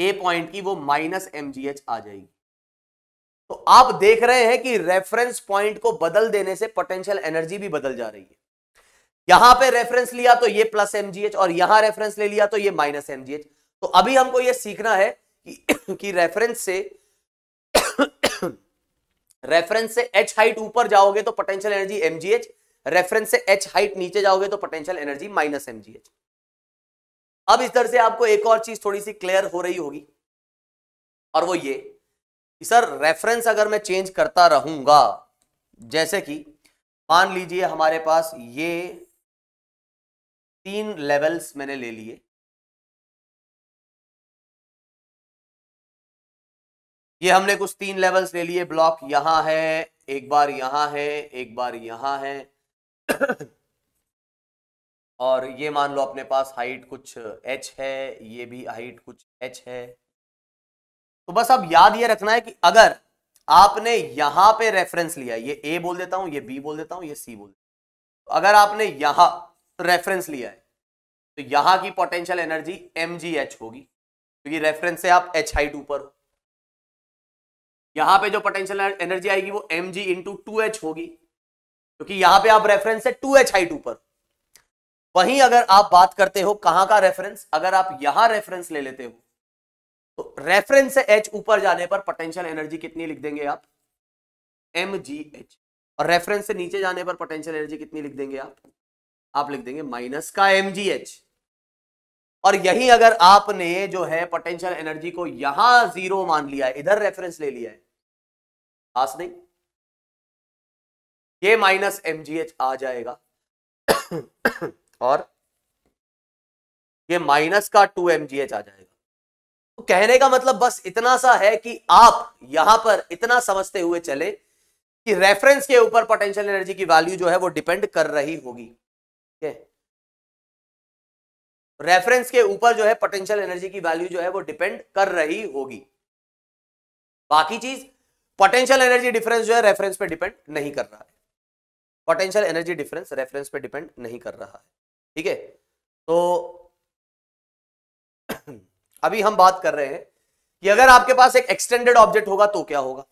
ए पॉइंट की वो माइनस एम जी एच आ जाएगी तो आप देख रहे हैं कि रेफरेंस पॉइंट को बदल देने से पोटेंशियल एनर्जी भी बदल जा रही है यहां पे रेफरेंस लिया तो ये प्लस एमजीएच और यहां रेफरेंस ले लिया तो ये माइनस एमजीएच तो अभी हमको ये सीखना है की, रेफरेंस से रेफरेंस से एच हाइट ऊपर जाओगे तो पोटेंशियल एनर्जी एमजीएच रेफरेंस से एच हाइट नीचे जाओगे तो पोटेंशियल एनर्जी माइनस एमजीएच अब इस तरह से आपको एक और चीज थोड़ी सी क्लियर हो रही होगी और वो ये सर रेफरेंस अगर मैं चेंज करता रहूंगा जैसे कि मान लीजिए हमारे पास ये तीन लेवल्स मैंने ले लिए ये हमने कुछ तीन लेवल्स ले लिए ब्लॉक यहाँ है एक बार यहां है एक बार यहां है और ये मान लो अपने पास हाइट कुछ एच है ये भी हाइट कुछ एच है तो बस अब याद ये रखना है कि अगर आपने यहां पे रेफरेंस लिया ये ए बोल देता हूं ये बी बोल देता हूं ये सी बोल देता हूं अगर आपने यहां रेफरेंस लिया है तो यहां की पोटेंशियल एनर्जी एम होगी क्योंकि तो रेफरेंस से आप एच हाइट ऊपर हो यहां पे जो पोटेंशियल एनर्जी आएगी वो m g into two h होगी क्योंकि यहां पे आप रेफरेंस है टू एच हाइट ऊपर वहीं अगर आप बात करते हो कहां का रेफरेंस अगर आप यहां रेफरेंस ले लेते हो तो रेफरेंस से एच ऊपर जाने पर पोटेंशियल एनर्जी कितनी लिख देंगे आप एम जी एच और रेफरेंस से नीचे जाने पर पोटेंशियल एनर्जी कितनी लिख देंगे आप आप लिख देंगे माइनस का एम जी एच और यही अगर आपने जो है पोटेंशियल एनर्जी को यहां जीरो मान लिया है इधर रेफरेंस ले लिया है खास नहीं के माइनस एम आ जाएगा और ये माइनस का टू एम आ जाएगा तो कहने का मतलब बस इतना सा है कि आप यहां पर इतना समझते हुए चले कि रेफरेंस के ऊपर पोटेंशियल एनर्जी की वैल्यू जो है वो डिपेंड कर रही होगी ठीक है रेफरेंस के ऊपर जो है पोटेंशियल एनर्जी की वैल्यू जो है वो डिपेंड कर रही होगी बाकी चीज पोटेंशियल एनर्जी डिफरेंस जो है रेफरेंस पे डिपेंड नहीं कर रहा है पोटेंशियल एनर्जी डिफरेंस रेफरेंस पे डिपेंड नहीं कर रहा है ठीक है तो अभी हम बात कर रहे हैं कि अगर आपके पास एक एक्सटेंडेड ऑब्जेक्ट होगा तो क्या होगा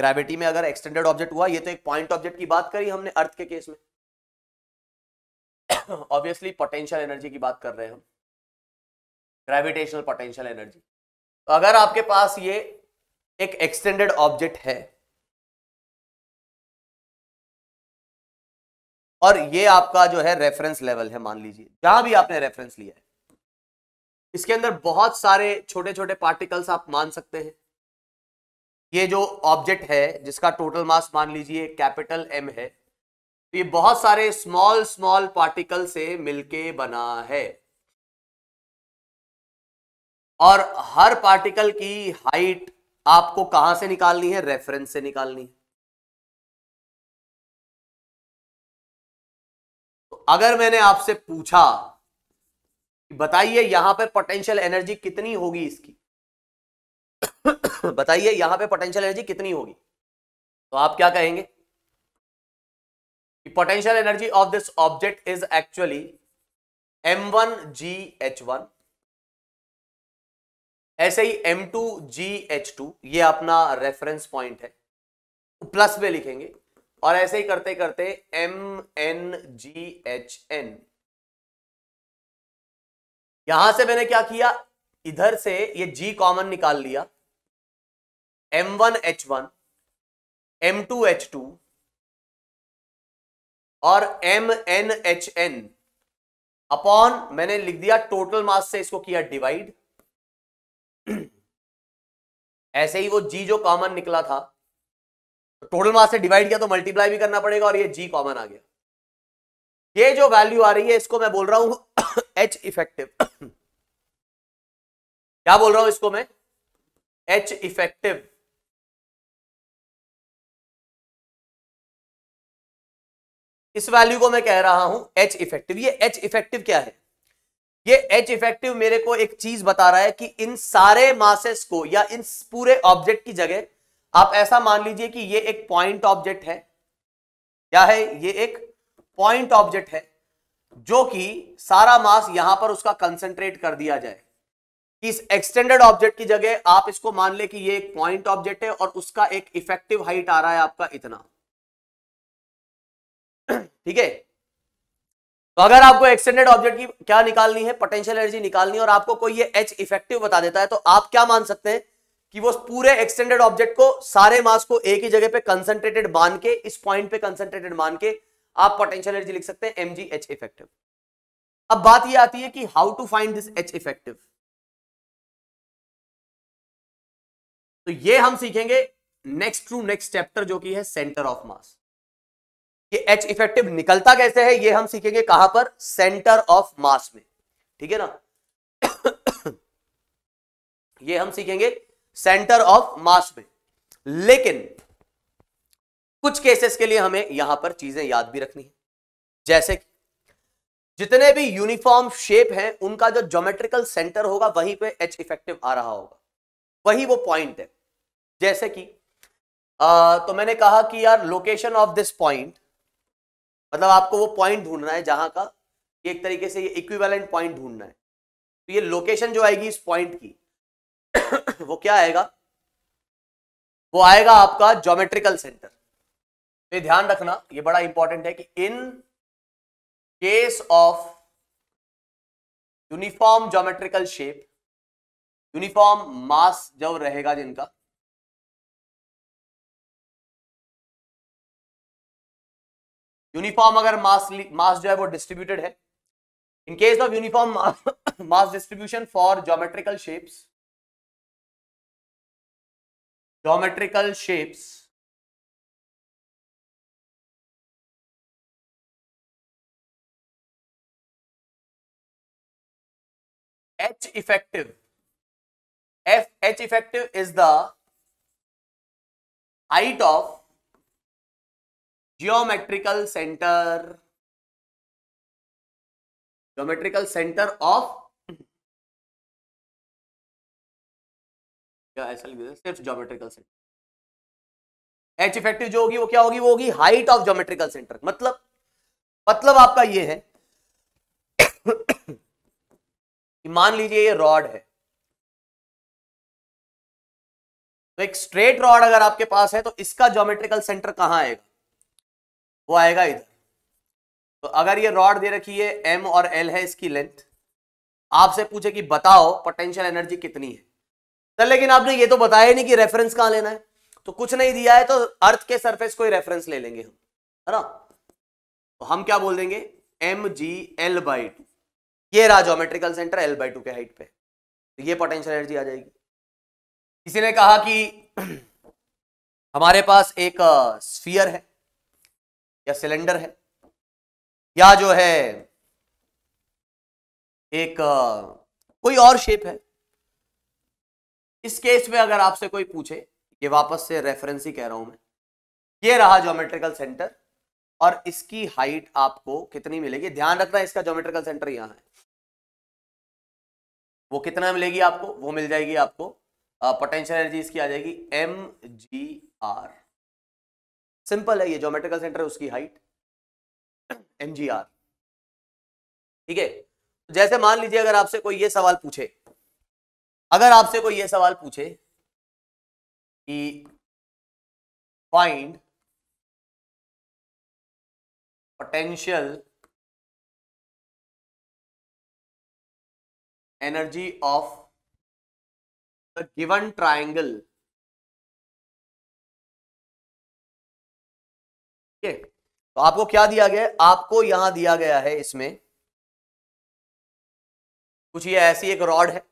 ग्रेविटी में अगर एक्सटेंडेड ऑब्जेक्ट हुआ ये तो एक पॉइंट ऑब्जेक्ट की बात करी हमने अर्थ के केस में ऑब्वियसली पोटेंशियल एनर्जी की बात कर रहे हैं हम ग्रेविटेशनल पोटेंशियल एनर्जी तो अगर आपके पास ये एक एक्सटेंडेड ऑब्जेक्ट है और ये आपका जो है रेफरेंस लेवल है मान लीजिए जहां भी आपने रेफरेंस लिया है इसके अंदर बहुत सारे छोटे छोटे पार्टिकल्स आप मान सकते हैं ये जो ऑब्जेक्ट है जिसका टोटल मास मान लीजिए कैपिटल एम है तो ये बहुत सारे स्मॉल स्मॉल पार्टिकल से मिलके बना है और हर पार्टिकल की हाइट आपको कहां से निकालनी है रेफरेंस से निकालनी है तो अगर मैंने आपसे पूछा बताइए यहां पर पोटेंशियल एनर्जी कितनी होगी इसकी बताइए यहां पे पोटेंशियल एनर्जी कितनी होगी तो आप क्या कहेंगे potential energy of this object is actually m one g h one ऐसे ही M two g h two ये अपना रेफरेंस पॉइंट है प्लस में लिखेंगे और ऐसे ही करते करते m n g h n यहां से मैंने क्या किया इधर से ये जी कॉमन निकाल लिया m one h one m two h two और m n h n upon मैंने लिख दिया टोटल मास से इसको किया डिवाइड ऐसे ही वो जी जो कॉमन निकला था टोटल मास से डिवाइड किया तो मल्टीप्लाई भी करना पड़ेगा और ये जी कॉमन आ गया ये जो वैल्यू आ रही है इसको मैं बोल रहा हूं एच इफेक्टिव क्या बोल रहा हूं इसको मैं एच इफेक्टिव इस वैल्यू को मैं कह रहा हूं एच इफेक्टिव ये एच इफेक्टिव क्या है ये एच इफेक्टिव मेरे को एक चीज बता रहा है कि इन सारे मासेस को या इन पूरे ऑब्जेक्ट की जगह आप ऐसा मान लीजिए कि ये एक पॉइंट ऑब्जेक्ट है क्या है ये एक पॉइंट ऑब्जेक्ट है जो कि सारा मास यहां पर उसका कंसंट्रेट कर दिया जाए कि इस एक्सटेंडेड ऑब्जेक्ट की जगह आप इसको मान ले कि ये एक पॉइंट ऑब्जेक्ट है और उसका एक इफेक्टिव हाइट आ रहा है आपका इतना ठीक है तो अगर आपको एक्सटेंडेड ऑब्जेक्ट की क्या निकालनी है पोटेंशियल एनर्जी निकालनी है और आपको कोई ये एच इफेक्टिव बता देता है तो आप क्या मान सकते हैं कि वो पूरे एक्सटेंडेड ऑब्जेक्ट को सारे मास को एक ही जगह पे कंसंट्रेटेड मान के इस पॉइंट पे कंसंट्रेटेड मान के आप पोटेंशियल एनर्जी लिख सकते हैं एम जी एच इफेक्टिव अब बात ये आती है कि how to find this h effective तो ये हम सीखेंगे नेक्स्ट टू नेक्स्ट चैप्टर जो कि है सेंटर ऑफ मास कि एच इफेक्टिव निकलता कैसे है ये हम सीखेंगे कहां पर सेंटर ऑफ मास में ठीक है ना ये हम सीखेंगे सेंटर ऑफ मास में लेकिन कुछ केसेस के लिए हमें यहां पर चीजें याद भी रखनी है जैसे कि जितने भी यूनिफॉर्म शेप हैं उनका जो ज्योमेट्रिकल सेंटर होगा वहीं पे एच इफेक्टिव आ रहा होगा वही वो पॉइंट है जैसे कि आ, तो मैंने कहा कि यार लोकेशन ऑफ दिस पॉइंट मतलब आपको वो पॉइंट ढूंढना है जहां का एक तरीके से ये इक्विवेलेंट पॉइंट ढूंढना है तो ये लोकेशन जो आएगी इस पॉइंट की वो क्या आएगा वो आएगा आपका ज्योमेट्रिकल सेंटर तो ध्यान रखना ये बड़ा इंपॉर्टेंट है कि in case of uniform geometrical shape uniform mass जब रहेगा जिनका यूनिफॉर्म अगर मास मास जो है वो डिस्ट्रीब्यूटेड है in case of uniform mass distribution for geometrical shapes geometrical shapes h effective F h effective is the height of geometrical centre geometrical centre of या ऐसा लिख देते सिर्फ ज्योमेट्रिकल सेंटर एच इफेक्टिव जो होगी वो क्या होगी वो होगी हाइट ऑफ ज्योमेट्रिकल सेंटर मतलब मतलब आपका ये है मान लीजिए ये रॉड है तो एक स्ट्रेट रॉड अगर आपके पास है तो इसका ज्योमेट्रिकल सेंटर कहां आएगा वो आएगा इधर तो अगर ये रॉड दे रखी है एम और एल है इसकी लेंथ आपसे पूछे कि बताओ पोटेंशियल एनर्जी कितनी है सर तो लेकिन आपने ये तो बताया नहीं कि रेफरेंस कहाँ लेना है तो कुछ नहीं दिया है तो अर्थ के सरफेस को ही रेफरेंस ले लेंगे हम है ना तो हम क्या बोल देंगे m G L by two ये रहा geometrical centre l by two के हाइट पे तो ये पोटेंशियल एनर्जी आ जाएगी किसी ने कहा कि हमारे पास एक स्फीयर है या सिलेंडर है या जो है एक कोई और शेप है इस केस में अगर आपसे कोई पूछे ये वापस से रेफरेंस ही कह रहा हूं मैं ये रहा ज्योमेट्रिकल सेंटर और इसकी हाइट आपको कितनी मिलेगी ध्यान रखना इसका ज्योमेट्रिकल सेंटर यहां है वो कितना मिलेगी आपको वो मिल जाएगी आपको पोटेंशियल एनर्जी इसकी आ जाएगी एम जी आर सिंपल है ये जोमेट्रिकल सेंटर उसकी हाइट एम ठीक है जैसे मान लीजिए अगर आपसे कोई ये सवाल पूछे अगर आपसे कोई ये सवाल पूछे कि find potential energy of the given triangle तो आपको क्या दिया गया है आपको यहां दिया गया है इसमें कुछ ये ऐसी एक रॉड है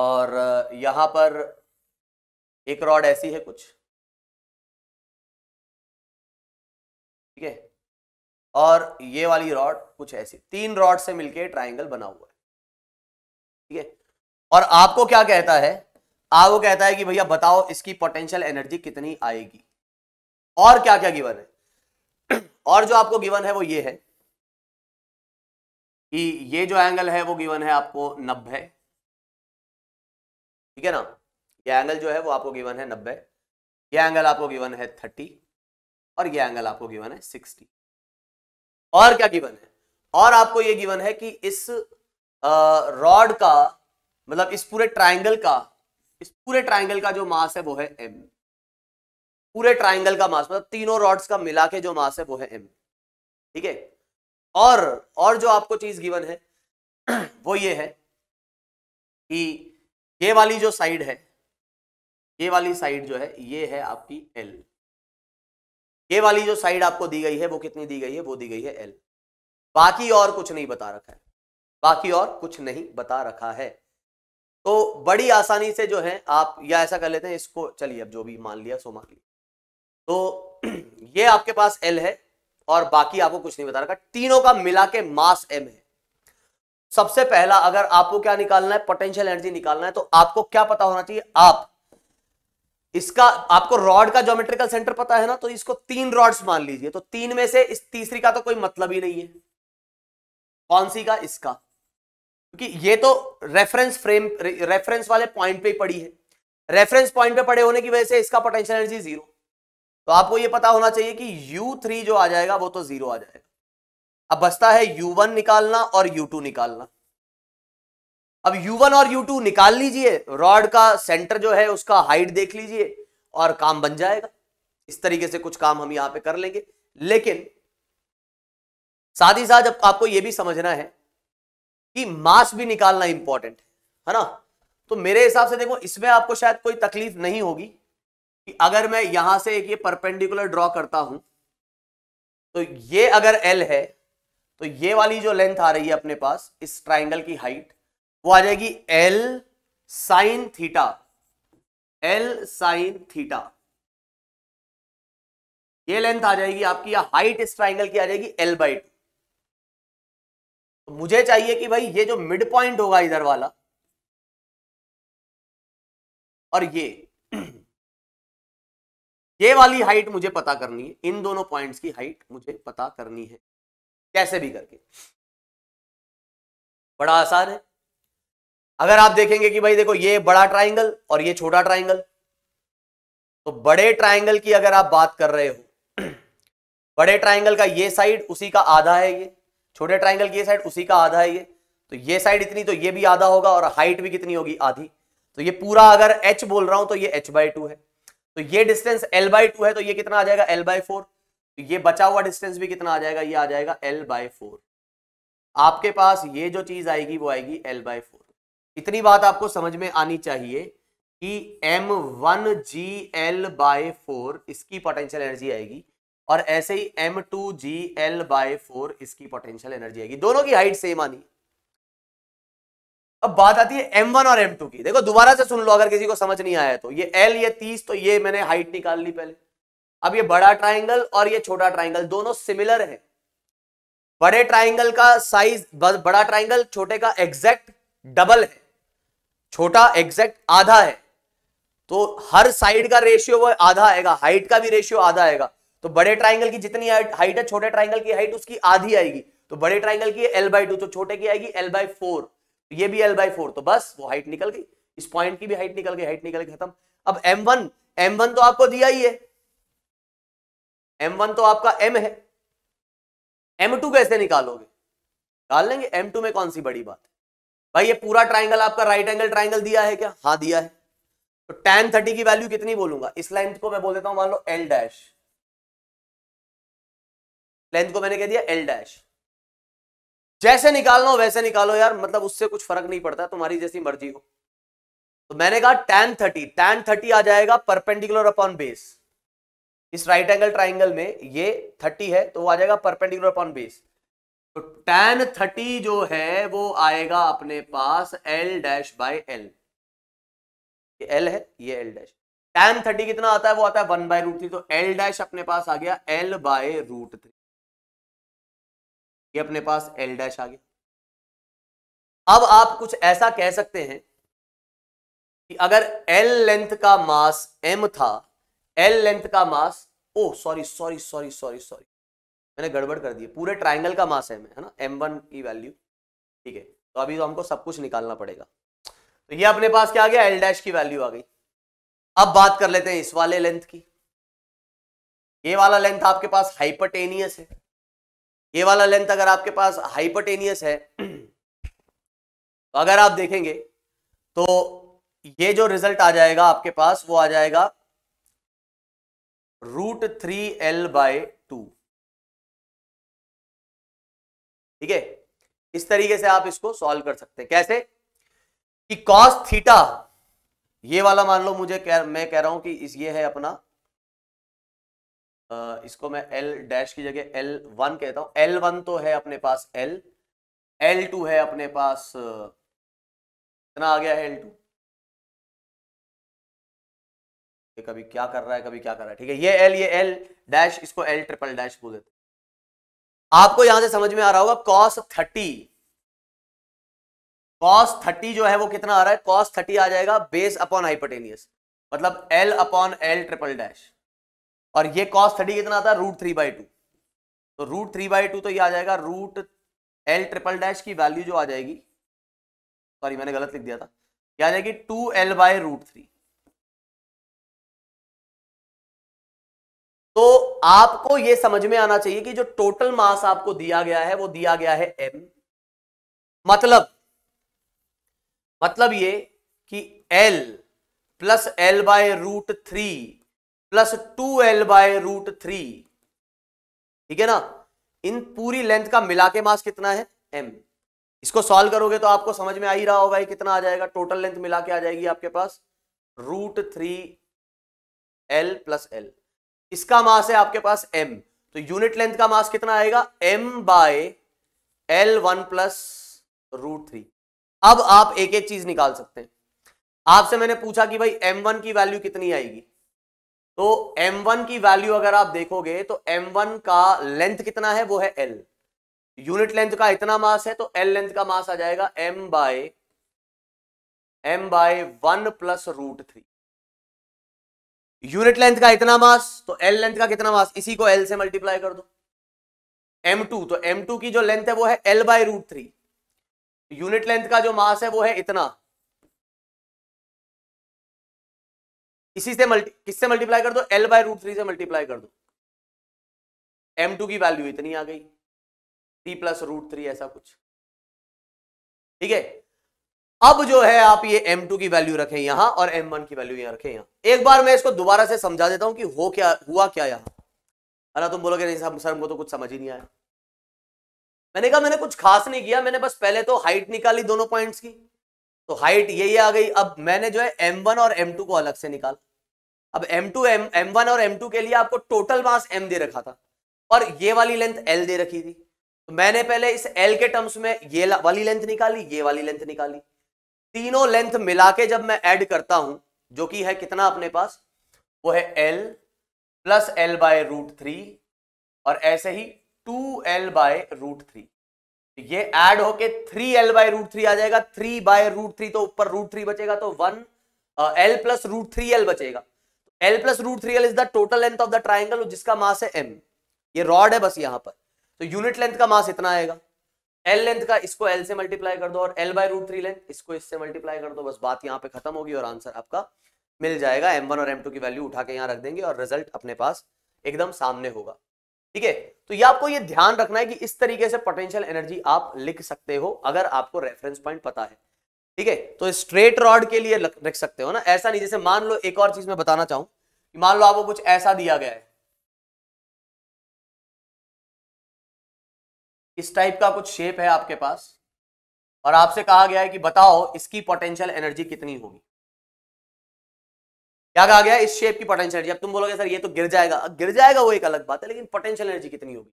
और यहां पर एक रॉड ऐसी है कुछ ठीक है और ये वाली रॉड कुछ ऐसी तीन रॉड से मिलके ट्राइंगल बना हुआ है ठीक है और आपको क्या कहता है आपको कहता है कि भैया बताओ इसकी पोटेंशियल एनर्जी कितनी आएगी और क्या क्या गिवन है और जो आपको गिवन है वो ये है कि ये जो एंगल है वो गिवन है आपको नब्बे ठीक है ना ये एंगल जो है वो आपको गिवन है नब्बे ये एंगल आपको गिवन है थर्टी और ये एंगल आपको गिवन है सिक्सटी और क्या गिवन है और आपको ये गिवन है कि इस रॉड का मतलब इस पूरे ट्राइंगल का इस पूरे ट्राइंगल का जो मास है वो है एम पूरे ट्राइंगल का मास मतलब तीनों रॉड्स का मिला के जो मास है वो है एम ठीक है और और जो आपको चीज गिवन है वो ये है कि ये वाली जो साइड है ये वाली साइड जो है ये है आपकी एल ये वाली जो साइड आपको दी गई है वो कितनी दी गई है वो दी गई है एल बाकी और कुछ नहीं बता रखा है बाकी और कुछ नहीं बता रखा है तो बड़ी आसानी से जो है आप या ऐसा कर लेते हैं इसको चलिए अब जो भी मान लिया सो मान लिया तो ये आपके पास एल है और बाकी आपको कुछ नहीं बता रखा तीनों का मिला के मास एम है सबसे पहला अगर आपको क्या निकालना है पोटेंशियल एनर्जी निकालना है तो आपको क्या पता होना चाहिए आप इसका आपको रॉड का ज्योमेट्रिकल सेंटर पता है ना तो इसको तीन रॉड्स मान लीजिए तो तीन में से इस तीसरी का तो कोई मतलब ही नहीं है कौन सी का इसका क्योंकि ये तो रेफरेंस फ्रेम रेफरेंस वाले पॉइंट पे पड़ी है रेफरेंस पॉइंट पे पड़े होने की वजह से इसका पोटेंशियल एनर्जी जीरो तो आपको ये पता होना चाहिए कि U3 जो आ जाएगा वो तो जीरो आ जाएगा अब बचता है U1 निकालना और U2 निकालना अब U1 और U2 निकाल लीजिए रॉड का सेंटर जो है उसका हाइट देख लीजिए और काम बन जाएगा इस तरीके से कुछ काम हम यहां पे कर लेंगे लेकिन साथ ही साथ आपको यह भी समझना है कि मास भी निकालना इंपॉर्टेंट है ना तो मेरे हिसाब से देखो इसमें आपको शायद कोई तकलीफ नहीं होगी कि अगर मैं यहां से एक ये परपेंडिकुलर ड्रॉ करता हूं तो ये अगर एल है तो ये वाली जो लेंथ आ रही है अपने पास इस ट्राइंगल की हाइट वो आ जाएगी L sine theta L sine theta ये लेंथ आ जाएगी आपकी या हाइट इस ट्राइंगल की आ जाएगी एल बाई टू तो मुझे चाहिए कि भाई ये जो मिड पॉइंट होगा इधर वाला और ये ये वाली हाइट मुझे पता करनी है इन दोनों पॉइंट्स की हाइट मुझे पता करनी है कैसे भी करके बड़ा आसान है अगर आप देखेंगे कि भाई देखो ये बड़ा ट्राइंगल और ये छोटा ट्राइंगल तो बड़े ट्राइंगल की अगर आप बात कर रहे हो बड़े ट्राइंगल का ये साइड उसी का आधा है ये छोटे ट्राइंगल की ये साइड उसी का आधा है ये तो ये साइड इतनी तो ये भी आधा होगा और हाइट भी कितनी होगी आधी तो ये पूरा अगर एच बोल रहा हूं तो ये एच बाई टू है तो ये डिस्टेंस एल बाई टू है तो ये कितना आ जाएगा एल बाई फोर तो ये बचा हुआ डिस्टेंस भी कितना आ जाएगा ये आ जाएगा एल बाई फोर आपके पास ये जो चीज आएगी वो आएगी एल बाई फोर इतनी बात आपको समझ में आनी चाहिए कि M one G L by four इसकी पोटेंशियल एनर्जी आएगी और ऐसे ही M two G L by four इसकी पोटेंशियल एनर्जी आएगी दोनों की हाइट सेम आनी है अब बात आती है M1 और M2 की देखो दोबारा से सुन लो अगर किसी को समझ नहीं आया तो ये L ये 30 तो ये मैंने हाइट निकाल ली पहले अब ये बड़ा ट्राइंगल और ये छोटा ट्राइंगल दोनों सिमिलर है बड़े ट्राइंगल का साइज बड़ा ट्राइंगल छोटे का एग्जैक्ट डबल है छोटा एग्जैक्ट आधा है तो हर साइड का रेशियो वो आधा आएगा हाइट का भी रेशियो आधा आएगा तो बड़े ट्राइंगल की जितनी हाइट है छोटे ट्राइंगल की हाइट उसकी आधी आएगी तो बड़े ट्राइंगल की एल बाई टू तो छोटे की आएगी एल बाई फोर ये भी एल बाई फोर तो बस वो हाइट निकल गई इस पॉइंट की भी हाइट निकल गई हाइट निकल गई खत्म अब एम वन एम वन तो आपको दिया ही है एम वन तो आपका एम है एम टू कैसे निकालोगे निकाल लेंगे एम टू में कौन सी बड़ी बात है भाई ये पूरा ट्राइंगल आपका राइट एंगल ट्राइंगल दिया है क्या हाँ दिया है तो टेन थर्टी की वैल्यू कितनी बोलूंगा इस लेंथ को मैं बोल देता हूं मान लो एल डैश लेंथ को मैंने कह दिया एल डैश जैसे निकालना हो वैसे निकालो यार मतलब उससे कुछ फर्क नहीं पड़ता तुम्हारी जैसी मर्जी हो तो मैंने कहा टेन थर्टी टेन थर्टी आ जाएगा परपेंडिकुलर अपॉन बेस इस राइट एंगल ट्राइंगल में ये थर्टी है तो वो आ जाएगा परपेंडिकुलर अपॉन बेस तो टेन थर्टी जो है वो आएगा अपने पास एल डैश बाई एल ये एल है ये एल डैश टेन थर्टी कितना आता है वो आता है वन बाय रूट थ्री तो एल डैश अपने पास आ गया एल बाय रूट थ्री ये अपने पास एल डैश आ गया अब आप कुछ ऐसा कह सकते हैं कि अगर एल लेंथ का मास एम था एल लेंथ का mass oh sorry sorry sorry sorry sorry मैंने गड़बड़ कर दी पूरे ट्राइंगल का मास एम है ना एम वन की वैल्यू ठीक है तो अभी तो हमको सब कुछ निकालना पड़ेगा तो ये अपने पास क्या आ गया एल डैश की वैल्यू आ गई अब बात कर लेते हैं इस वाले लेंथ की ये वाला लेंथ आपके पास हाइपरटेनियस है ये वाला लेंथ अगर आपके पास हाइपरटेनियस है तो अगर आप देखेंगे तो ये जो रिजल्ट आ जाएगा आपके पास वो आ जाएगा root three L by two ठीक है इस तरीके से आप इसको सॉल्व कर सकते हैं कैसे कि कॉस थीटा ये वाला मान लो मुझे कह, मैं कह रहा हूं कि इस ये है अपना इसको मैं एल डैश की जगह एल वन कहता हूं एल वन तो है अपने पास एल एल टू है अपने पास कितना आ गया है एल टू ये कभी क्या कर रहा है कभी क्या कर रहा है ठीक है ये एल ये एल डैश इसको एल ट्रिपल डैश बोल देते आपको यहां से समझ में आ रहा होगा कॉस थर्टी कॉस थर्टी जो है वो कितना आ रहा है कॉस थर्टी आ जाएगा बेस अपॉन हाइपोटेनियस मतलब L upon L triple dash और ये कॉस थर्टी कितना आता है रूट थ्री बाई टू तो रूट थ्री बाई टू तो ये आ जाएगा रूट एल ट्रिपल डैश की वैल्यू जो आ जाएगी सॉरी मैंने गलत लिख दिया था क्या आ जाएगी two L by root three तो आपको ये समझ में आना चाहिए कि जो टोटल मास आपको दिया गया है वो दिया गया है एम मतलब मतलब ये कि L plus L by root three plus two L by root three ठीक है ना इन पूरी लेंथ का मिला के मास कितना है एम इसको सॉल्व करोगे तो आपको समझ में आ ही रहा होगा कितना आ जाएगा टोटल लेंथ मिला के आ जाएगी आपके पास root three L plus L इसका मास है आपके पास एम तो यूनिट लेंथ का मास कितना आएगा M by L one plus root three अब आप एक एक चीज निकाल सकते हैं आपसे मैंने पूछा कि भाई एम वन की वैल्यू कितनी आएगी तो m1 की वैल्यू अगर आप देखोगे तो m1 का लेंथ कितना है वो है l यूनिट लेंथ का इतना मास है तो l लेंथ का मास आ जाएगा m by m by one plus root three unit length का इतना मास तो l लेंथ का कितना मास इसी को l से मल्टीप्लाई कर दो m2 तो m2 की जो लेंथ है वो है l by root three unit length का जो मास है वो है इतना इसी से मल्टी किससे मल्टीप्लाई कर दो एल बाय रूट थ्री से मल्टीप्लाई कर दो एम टू की वैल्यू इतनी आ गई थ्री प्लस रूट थ्री ऐसा कुछ ठीक है अब जो है आप ये एम टू की वैल्यू रखें यहां और एम वन की वैल्यू यहां रखें यहां एक बार मैं इसको दोबारा से समझा देता हूं कि हो क्या हुआ क्या यहां अरे तुम बोलोगे नहीं सर हमको तो कुछ समझ ही नहीं आया मैंने कहा मैंने कुछ खास नहीं किया मैंने बस पहले तो हाइट निकाली दोनों पॉइंट्स की तो हाइट यही आ गई अब मैंने जो है एम वन और एम टू को अलग से निकाला अब M two M M one और एम टू के लिए आपको टोटल मास एम दे रखा था और ये वाली लेंथ एल दे रखी थी तो मैंने पहले इस एल के टर्म्स में ये वाली लेंथ निकाली ये वाली लेंथ निकाली तीनों लेंथ मिला के जब मैं ऐड करता हूं जो कि है कितना अपने पास वो है L plus L by root three और ऐसे ही two L by root three ये एड होके three L by root three आ जाएगा थ्री बाय रूट थ्री तो ऊपर रूट थ्री बचेगा तो one L plus root three L बचेगा L plus root three L is the total length of the triangle जिसका मास है एम ये रॉड है बस यहां पर तो यूनिट लेंथ का मास इतना आएगा एल लेंथ का इसको एल से मल्टीप्लाई कर दो और L by root three length इसको इससे मल्टीप्लाई कर दो बस बात यहाँ पे खत्म होगी और आंसर आपका मिल जाएगा एम वन और एम टू की वैल्यू उठा के यहाँ रख देंगे और रिजल्ट अपने पास एकदम सामने होगा ठीक है तो ये आपको ये ध्यान रखना है कि इस तरीके से पोटेंशियल एनर्जी आप लिख सकते हो अगर आपको रेफरेंस पॉइंट पता है ठीक है तो स्ट्रेट रॉड के लिए रख सकते हो ना ऐसा नहीं जैसे मान लो एक और चीज मैं बताना चाहूं मान लो आपको कुछ ऐसा दिया गया है इस टाइप का कुछ शेप है आपके पास और आपसे कहा गया है कि बताओ इसकी पोटेंशियल एनर्जी कितनी होगी क्या कहा गया इस शेप की पोटेंशियल एनर्जी अब तुम बोलोगे सर ये तो गिर जाएगा गिर जाएगा वो एक अलग बात है लेकिन पोटेंशियल एनर्जी कितनी होगी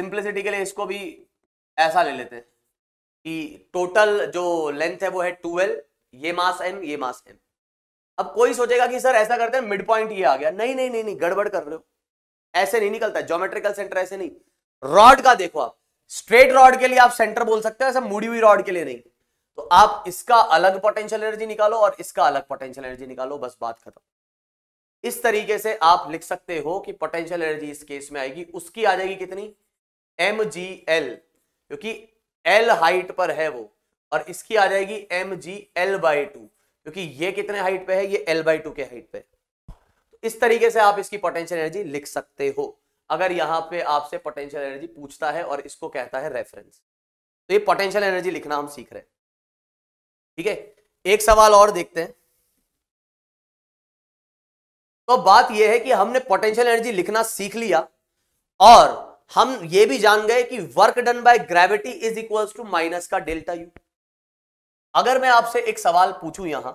सिंप्लिसिटी के लिए इसको भी ऐसा ले लेते हैं कि टोटल जो लेंथ है वो है टूवेल्व ये मास एम ये मास एम अब कोई सोचेगा कि सर ऐसा करते हैं मिड पॉइंट ये आ गया नहीं नहीं नहीं नहीं गड़बड़ कर रहे हो ऐसे नहीं निकलता ज्योमेट्रिकल सेंटर ऐसे नहीं रॉड का देखो आप स्ट्रेट रॉड के लिए आप सेंटर बोल सकते हो ऐसा मुड़ी हुई रॉड के लिए नहीं तो आप इसका अलग पोटेंशियल एनर्जी निकालो और इसका अलग पोटेंशियल एनर्जी निकालो बस बात खत्म इस तरीके से आप लिख सकते हो कि पोटेंशियल एनर्जी इस केस में आएगी उसकी आ जाएगी कितनी एम जी एल क्योंकि एल हाइट पर है वो और इसकी आ जाएगी M G L by two क्योंकि ये कितने हाइट पे है ये एल बाई टू के हाइट पे तो इस तरीके से आप इसकी पोटेंशियल एनर्जी लिख सकते हो अगर यहाँ पे आपसे पोटेंशियल एनर्जी पूछता है और इसको कहता है रेफरेंस तो ये पोटेंशियल एनर्जी लिखना हम सीख रहे हैं ठीक है एक सवाल और देखते हैं तो बात यह है कि हमने पोटेंशियल एनर्जी लिखना सीख लिया और हम ये भी जान गए कि work done by gravity is equals to minus का डेल्टा यू अगर मैं आपसे एक सवाल पूछूं यहां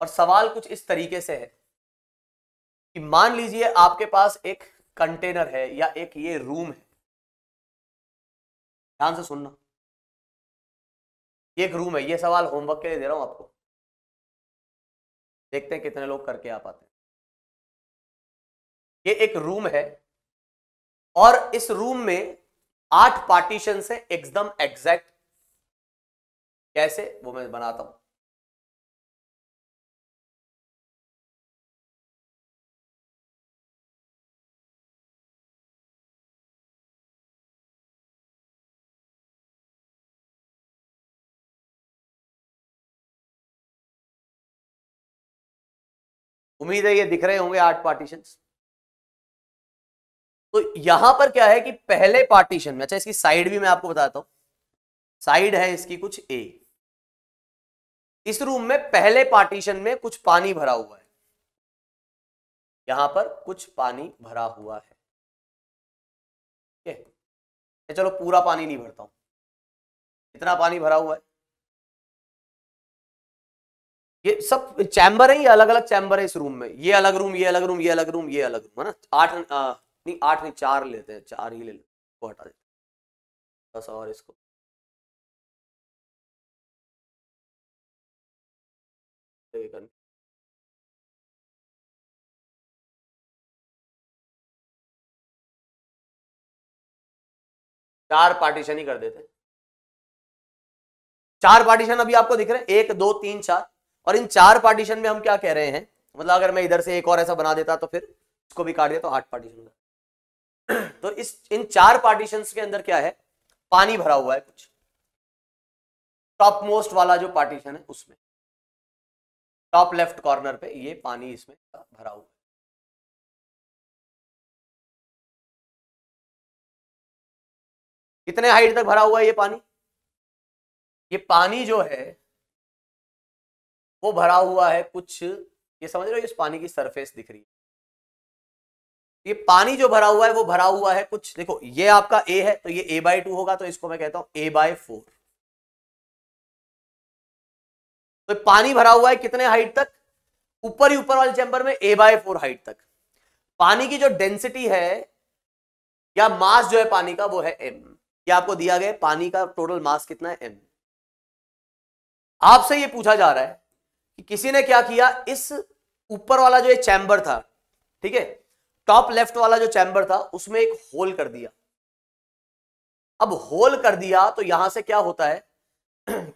और सवाल कुछ इस तरीके से है कि मान लीजिए आपके पास एक कंटेनर है या एक ये रूम है ध्यान से सुनना एक रूम है ये सवाल होमवर्क के लिए दे रहा हूं आपको देखते हैं कितने लोग करके आ पाते हैं ये एक रूम है और इस रूम में आठ पार्टीशन से एकदम एग्जैक्ट कैसे वो मैं बनाता हूं उम्मीद है ये दिख रहे होंगे आठ पार्टीशंस तो यहां पर क्या है कि पहले पार्टीशन में अच्छा इसकी साइड भी मैं आपको बताता हूं साइड है इसकी कुछ ए इस रूम में पहले पार्टीशन में कुछ पानी भरा हुआ है यहां पर कुछ पानी भरा हुआ है ठीक है चलो पूरा पानी नहीं भरता हूं कितना पानी भरा हुआ है ये सब चैंबर है ये अलग अलग चैंबर है इस रूम में ये अलग रूम ये अलग रूम ये अलग रूम ये अलग रूम है ना आठ नहीं आठ नहीं चार लेते हैं चार ही ले लो वो हटा देते बस और इसको तो चार पार्टीशन ही कर देते हैं चार पार्टीशन अभी आपको दिख रहे हैं एक दो तीन चार और इन चार पार्टीशन में हम क्या कह रहे हैं मतलब अगर मैं इधर से एक और ऐसा बना देता तो फिर इसको भी काट दिया तो आठ पार्टीशन तो इस इन चार पार्टीशन के अंदर क्या है पानी भरा हुआ है कुछ टॉप मोस्ट वाला जो पार्टीशन है उसमें टॉप लेफ्ट कॉर्नर पे ये पानी इसमें भरा हुआ है कितने हाइट तक भरा हुआ है ये पानी ये पानी जो है वो भरा हुआ है कुछ ये समझ रहे हो इस पानी की सरफेस दिख रही है ये पानी जो भरा हुआ है वो भरा हुआ है कुछ देखो ये आपका ए है तो ये ए बाई टू होगा तो इसको मैं कहता हूं ए बाय फोर तो पानी भरा हुआ है कितने हाइट तक ऊपर ही ऊपर वाले चैम्बर में ए बाय फोर हाइट तक पानी की जो डेंसिटी है या मास जो है पानी का वो है एम ये आपको दिया गया पानी का टोटल मास कितना है एम आपसे ये पूछा जा रहा है कि किसी ने क्या किया इस ऊपर वाला जो ये चैंबर था ठीक है टॉप लेफ्ट वाला जो चैम्बर था उसमें एक होल कर दिया अब होल कर दिया तो यहां से क्या होता है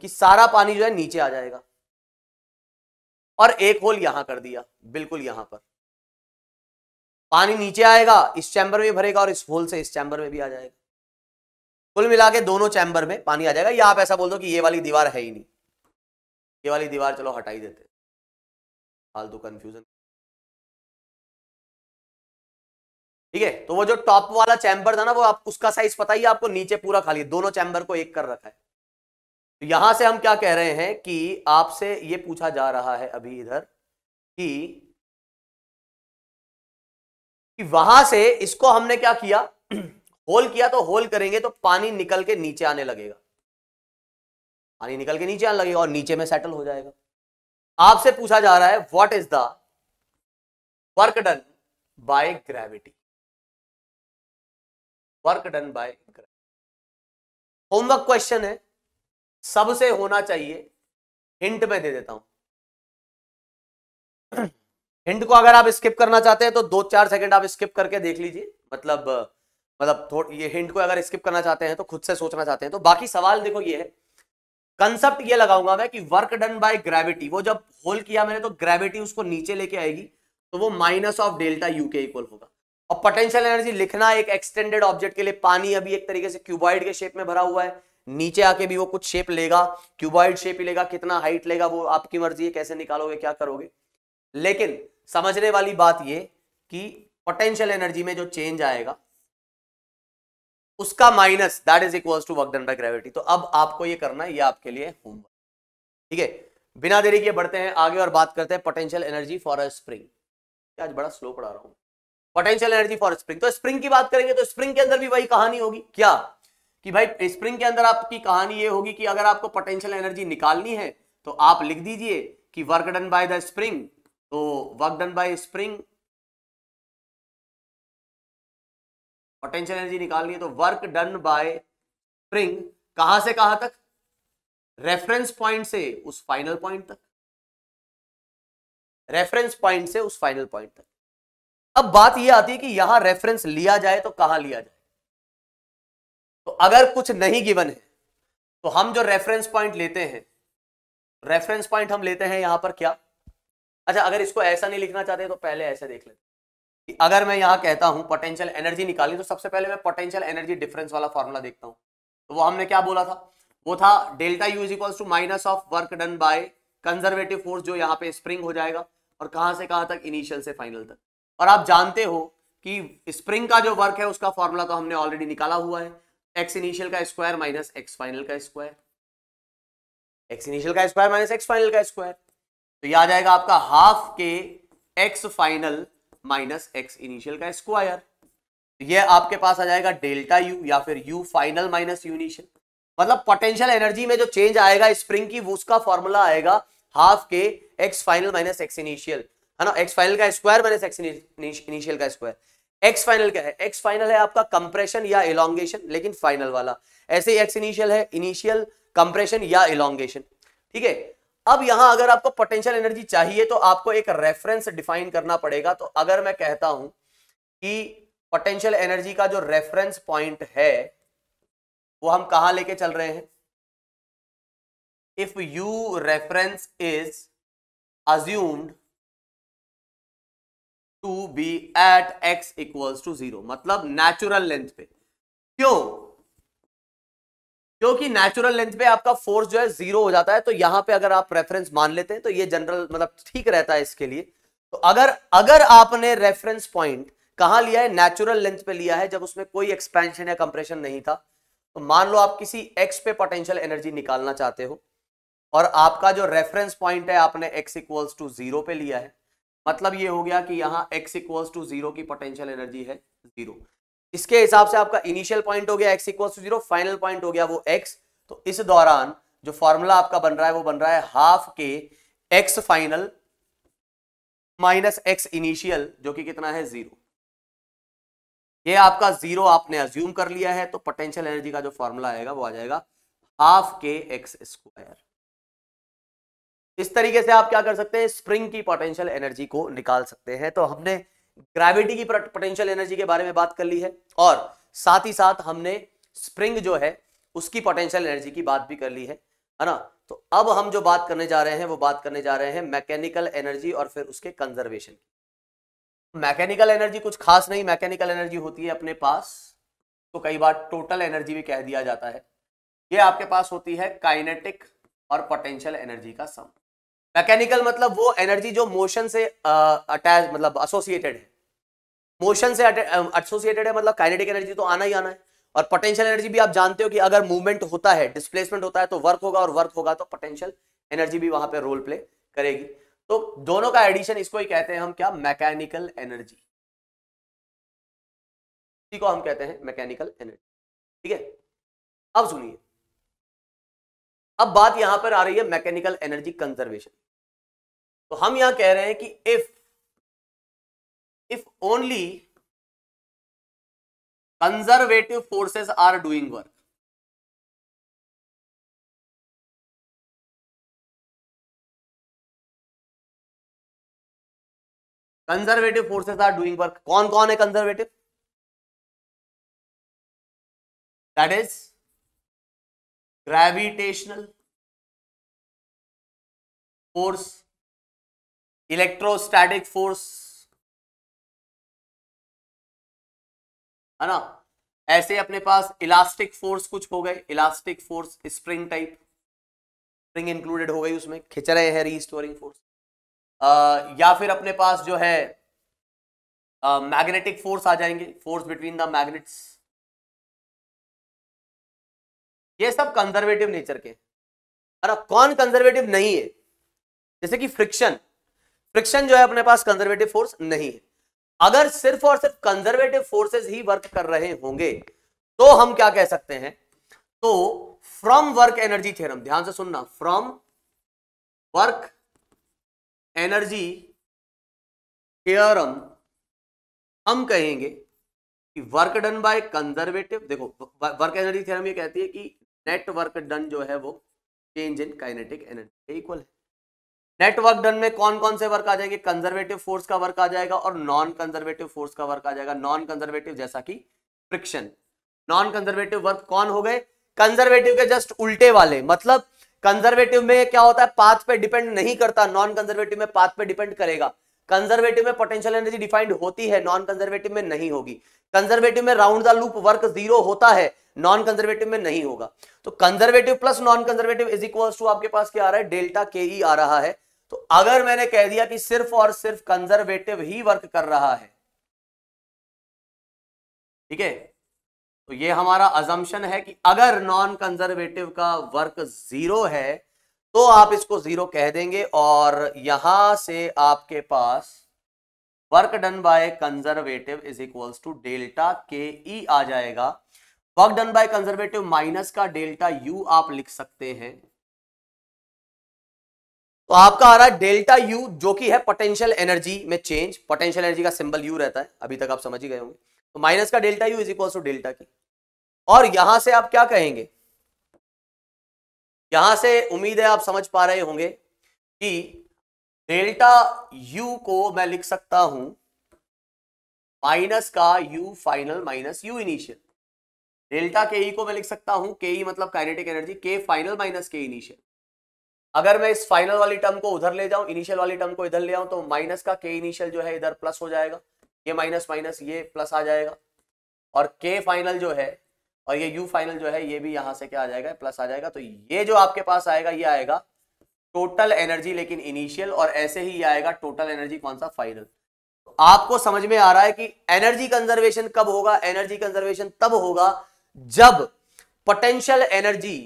कि सारा पानी जो है नीचे आ जाएगा और एक होल यहां कर दिया बिल्कुल यहां पर पानी नीचे आएगा इस चैम्बर में भरेगा और इस होल से इस चैम्बर में भी आ जाएगा कुल मिला के दोनों चैम्बर में पानी आ जाएगा या आप ऐसा बोल दो कि ये वाली दीवार है ही नहीं ये वाली दीवार चलो हटाई देते फालतू कंफ्यूजन ठीक है तो वो जो टॉप वाला चैम्बर था ना वो आप उसका साइज पता ही आपको नीचे पूरा खाली दोनों चैम्बर को एक कर रखा है तो यहां से हम क्या कह रहे हैं कि आपसे ये पूछा जा रहा है अभी इधर कि कि वहां से इसको हमने क्या किया होल किया तो होल करेंगे तो पानी निकल के नीचे आने लगेगा पानी निकल के नीचे आने लगेगा और नीचे में सेटल हो जाएगा आपसे पूछा जा रहा है what is the work done by gravity work done by homework question है सबसे होना चाहिए हिंट में दे देता हूं हिंट को अगर आप स्किप करना चाहते हैं तो दो चार सेकंड आप स्किप करके देख लीजिए मतलब मतलब ये हिंट को अगर स्किप करना चाहते हैं तो खुद से सोचना चाहते हैं तो बाकी सवाल देखो ये है कंसेप्ट ये लगाऊंगा मैं कि वर्क डन बाय ग्रेविटी वो जब होल किया मैंने तो ग्रेविटी उसको नीचे लेके आएगी तो वो माइनस ऑफ डेल्टा यू के इक्वल होगा और पोटेंशियल एनर्जी लिखना एक एक्सटेंडेड ऑब्जेक्ट के लिए पानी अभी एक तरीके से क्यूबॉइड के शेप में भरा हुआ है नीचे आके भी वो कुछ शेप लेगा क्यूबॉइड शेप ही लेगा कितना हाइट लेगा वो आपकी मर्जी है कैसे निकालोगे क्या करोगे लेकिन समझने वाली बात ये कि पोटेंशियल एनर्जी में जो चेंज आएगा उसका minus that is equals to work done by gravity तो अब आपको ये करना है ये आपके लिए होमवर्क ठीक है बिना देरी के बढ़ते हैं आगे और बात करते हैं potential energy for a spring आज बड़ा स्लो पढ़ा रहा हूं पोटेंशियल एनर्जी फॉर स्प्रिंग तो स्प्रिंग की बात करेंगे तो स्प्रिंग के अंदर भी वही कहानी होगी क्या कि भाई स्प्रिंग के अंदर आपकी कहानी ये होगी कि अगर आपको पोटेंशियल एनर्जी निकालनी है तो आप लिख दीजिए कि work done by the spring तो work done by spring potential energy निकालनी है तो वर्क डन बाय स्प्रिंग कहां से कहां तक रेफरेंस पॉइंट से उस फाइनल पॉइंट तक रेफरेंस पॉइंट से उस फाइनल पॉइंट तक अब बात यह आती है कि यहां रेफरेंस लिया जाए तो कहां लिया जाए तो अगर कुछ नहीं गिवन है तो हम जो रेफरेंस पॉइंट लेते हैं रेफरेंस पॉइंट हम लेते हैं यहां पर क्या अच्छा अगर इसको ऐसा नहीं लिखना चाहते तो पहले ऐसे देख लेते कि अगर मैं यहां कहता हूं पोटेंशियल एनर्जी निकाली तो सबसे पहले मैं पोटेंशियल एनर्जी डिफरेंस वाला फॉर्मूला देखता हूं तो वो हमने क्या बोला था वो था delta U is equals to minus of work done by conservative force जो यहाँ पे स्प्रिंग हो जाएगा और कहां से कहां तक इनिशियल से फाइनल तक और आप जानते हो कि स्प्रिंग का जो वर्क है उसका फॉर्मूला तो हमने ऑलरेडी निकाला हुआ है एक्स इनिशियल का स्क्वायर माइनस एक्स फाइनल का स्क्वायर एक्स इनिशियल का स्क्वायर माइनस एक्स फाइनल का स्क्वायर तो यह आ जाएगा आपका हाफ के X final minus X initial का स्क्वायर तो ये आपके पास आ जाएगा डेल्टा यू या फिर U final minus U initial मतलब पोटेंशियल एनर्जी में जो चेंज आएगा स्प्रिंग की वो उसका फॉर्मूला आएगा हाफ के X final minus X initial है ना एक्स फाइनल का स्क्वायर माइनस एक्स इनिशियल का स्क्वायर एक्स फाइनल क्या है एक्स फाइनल है आपका कंप्रेशन या इलांगेशन लेकिन फाइनल वाला ऐसे ही एक्स इनिशियल है इनिशियल कंप्रेशन या इलांगेशन ठीक है अब यहां अगर आपको पोटेंशियल एनर्जी चाहिए तो आपको एक रेफरेंस डिफाइन करना पड़ेगा तो अगर मैं कहता हूं कि पोटेंशियल एनर्जी का जो रेफरेंस पॉइंट है वो हम कहा लेके चल रहे हैं if U reference is assumed to be at X equals to zero मतलब नेचुरल लेंथ पे क्यों क्योंकि नेचुरल लेंथ पे आपका फोर्स जो है जीरो हो जाता है तो यहां पे अगर आप रेफरेंस मान लेते हैं तो ये जनरल मतलब ठीक रहता है इसके लिए तो अगर अगर आपने रेफरेंस पॉइंट कहां लिया है नेचुरल लेंथ पे लिया है जब उसमें कोई एक्सपेंशन या कंप्रेशन नहीं था तो मान लो आप किसी एक्स पे पोटेंशियल एनर्जी निकालना चाहते हो और आपका जो रेफरेंस पॉइंट है आपने एक्स इक्वल्स टू जीरो पे लिया है मतलब ये हो गया कि यहाँ x इक्वल्स टू जीरो की पोटेंशियल एनर्जी है जीरो इसके हिसाब से आपका इनिशियल पॉइंट हो गया x equals to zero final point हो गया वो x तो इस दौरान जो फॉर्मूला आपका बन रहा है वो बन रहा है half K x final minus X initial जो कि कितना है जीरो ये आपका जीरो आपने अज्यूम कर लिया है तो पोटेंशियल एनर्जी का जो फॉर्मूला आएगा वो आ जाएगा हाफ के एक्स स्क्वायर इस तरीके से आप क्या कर सकते हैं स्प्रिंग की पोटेंशियल एनर्जी को निकाल सकते हैं तो हमने ग्रेविटी की पोटेंशियल एनर्जी के बारे में बात कर ली है और साथ ही साथ हमने स्प्रिंग जो है उसकी पोटेंशियल एनर्जी की बात भी कर ली है है ना तो अब हम जो बात करने जा रहे हैं वो बात करने जा रहे हैं मैकेनिकल एनर्जी और फिर उसके कंजर्वेशन की मैकेनिकल एनर्जी कुछ खास नहीं मैकेनिकल एनर्जी होती है अपने पास तो कई बार टोटल एनर्जी भी कह दिया जाता है ये आपके पास होती है काइनेटिक और पोटेंशियल एनर्जी का सम मैकेनिकल मतलब वो एनर्जी जो मोशन से अटैच मतलब एसोसिएटेड है मोशन से एसोसिएटेड है मतलब काइनेटिक एनर्जी तो आना ही आना है और पोटेंशियल एनर्जी भी आप जानते हो कि अगर मूवमेंट होता है डिस्प्लेसमेंट होता है तो वर्क होगा और वर्क होगा तो पोटेंशियल एनर्जी भी वहां पर रोल प्ले करेगी तो दोनों का एडिशन इसको ही कहते हैं हम क्या मैकेनिकल एनर्जी इसी को हम कहते हैं मैकेनिकल एनर्जी ठीक है अब सुनिए अब बात यहां पर आ रही है मैकेनिकल एनर्जी कंजर्वेशन तो हम यहां कह रहे हैं कि if if only conservative forces are doing work conservative forces are doing work कौन कौन है conservative that is gravitational force electrostatic force है ना ऐसे अपने पास इलास्टिक फोर्स कुछ हो गए elastic force spring type spring included हो गई उसमें खिंच रहे हैं रीस्टोरिंग फोर्स या फिर अपने पास जो है मैग्नेटिक फोर्स आ जाएंगे फोर्स बिटवीन द मैग्नेट्स ये सब कंजर्वेटिव नेचर के और अब कौन कंजर्वेटिव नहीं है जैसे कि फ्रिक्शन फ्रिक्शन जो है अपने पास कंजर्वेटिव फोर्स नहीं है अगर सिर्फ और सिर्फ कंजर्वेटिव फोर्सेस ही वर्क कर रहे होंगे तो हम क्या कह सकते हैं तो फ्रॉम वर्क एनर्जी थ्योरम ध्यान से सुनना फ्रॉम वर्क एनर्जी थ्योरम हम कहेंगे कि वर्क डन बाय कंजर्वेटिव देखो वर्क एनर्जी थ्योरम ये कहती है कि नेटवर्क डन जो है वो चेंज इन काइनेटिक एनर्जी के इक्वल है नेटवर्क डन में कौन कौन से वर्क आ जाएंगे कंजर्वेटिव फोर्स का वर्क आ जाएगा और नॉन कंजर्वेटिव फोर्स का वर्क आ जाएगा नॉन कंजर्वेटिव जैसा कि फ्रिक्शन नॉन कंजर्वेटिव वर्क कौन हो गए कंजर्वेटिव के जस्ट उल्टे वाले मतलब कंजर्वेटिव में क्या होता है पाथ पे डिपेंड नहीं करता नॉन कंजर्वेटिव में पाथ पे डिपेंड करेगा कंजर्वेटिव में पोटेंशियल एनर्जी डिफाइंड होती है नॉन कंजर्वेटिव में नहीं होगी कंजर्वेटिव में round the loop work zero होता है नॉन कंजर्वेटिव में नहीं होगा तो conservative plus non conservative is equal to आपके पास क्या आ रहा है डेल्टा के ई आ रहा है तो अगर मैंने कह दिया कि सिर्फ और सिर्फ कंजर्वेटिव ही वर्क कर रहा है ठीक है तो ये हमारा अजम्पन है कि अगर नॉन कंजर्वेटिव का वर्क जीरो है तो आप इसको जीरो कह देंगे और यहां से आपके पास work done by conservative is equals to delta K E आ जाएगा work done by conservative minus का डेल्टा यू आप लिख सकते हैं तो आपका आ रहा है डेल्टा यू जो कि है पोटेंशियल एनर्जी में चेंज पोटेंशियल एनर्जी का सिंबल यू रहता है अभी तक आप समझ ही गए होंगे तो माइनस का delta U is equals to delta की और यहां से आप क्या कहेंगे यहां से उम्मीद है आप समझ पा रहे होंगे कि डेल्टा यू को मैं लिख सकता हूं माइनस का U final minus U initial delta K E को मैं लिख सकता हूं के ई मतलब kinetic energy K final minus K initial अगर मैं इस फाइनल वाली टर्म को उधर ले जाऊं इनिशियल वाली टर्म को इधर ले आऊं तो माइनस का के इनिशियल जो है इधर प्लस हो जाएगा ये माइनस माइनस ये प्लस आ जाएगा और के फाइनल जो है और ये यू फाइनल जो है ये भी यहां से क्या आ जाएगा प्लस आ जाएगा तो ये जो आपके पास आएगा ये आएगा टोटल एनर्जी लेकिन इनिशियल और ऐसे ही आएगा टोटल एनर्जी कौन सा फाइनल तो आपको समझ में आ रहा है कि एनर्जी कंजर्वेशन कब होगा एनर्जी कंजर्वेशन तब होगा जब potential energy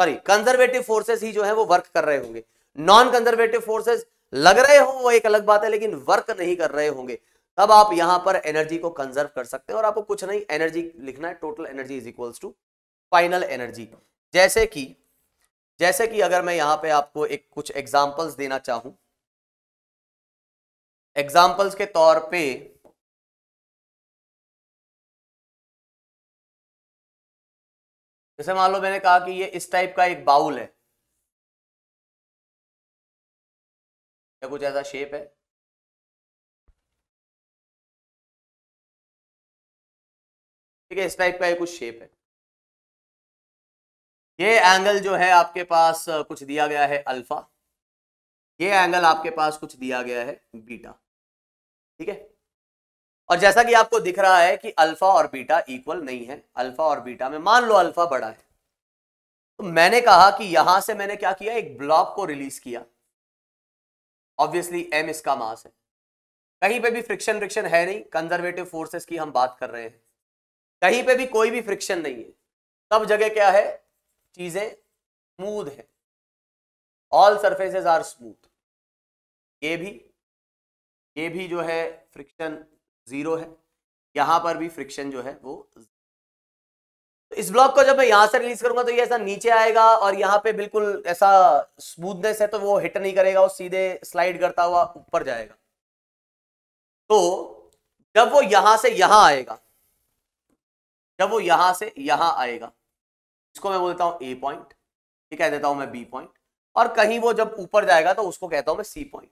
sorry conservative forces ही जो है वो वर्क कर रहे होंगे नॉन कंजर्वेटिव फोर्सेस लग रहे हो वो एक अलग बात है लेकिन वर्क नहीं कर रहे होंगे तब आप यहां पर एनर्जी को कंजर्व कर सकते हैं और आपको कुछ नहीं एनर्जी लिखना है total energy is equals to final energy जैसे कि जैसे कि अगर मैं यहां पे आपको एक कुछ एग्जाम्पल्स देना चाहूं एग्जाम्पल्स के तौर पे जैसे मान लो मैंने कहा कि ये इस टाइप का एक बाउल है या कुछ ऐसा शेप है ठीक है इस टाइप का ये कुछ शेप है ये एंगल जो है आपके पास कुछ दिया गया है अल्फा ये एंगल आपके पास कुछ दिया गया है बीटा ठीक है और जैसा कि आपको दिख रहा है कि अल्फा और बीटा इक्वल नहीं है अल्फा और बीटा में मान लो अल्फा बड़ा है तो मैंने कहा कि यहां से मैंने क्या किया एक ब्लॉक को रिलीज किया ऑब्वियसली एम इसका मास है कहीं पे भी फ्रिक्शन फ्रिक्शन है नहीं कंजर्वेटिव फोर्सेस की हम बात कर रहे हैं कहीं पे भी कोई भी फ्रिक्शन नहीं है सब जगह क्या है चीजें स्मूद है ऑल सरफेसेस आर स्मूथ ये भी ये भी जो है फ्रिक्शन जीरो है यहां पर भी फ्रिक्शन जो है वो तो इस ब्लॉक को जब मैं यहां से रिलीज करूंगा तो ये ऐसा नीचे आएगा और यहाँ पे बिल्कुल ऐसा स्मूथनेस है तो वो हिट नहीं करेगा वो सीधे स्लाइड करता हुआ ऊपर जाएगा तो जब वो यहां से यहां आएगा जब वो यहां से यहां आएगा इसको मैं बोलता हूं ए पॉइंट ये कह देता हूं मैं बी पॉइंट और कहीं वो जब ऊपर जाएगा तो उसको कहता हूं मैं सी पॉइंट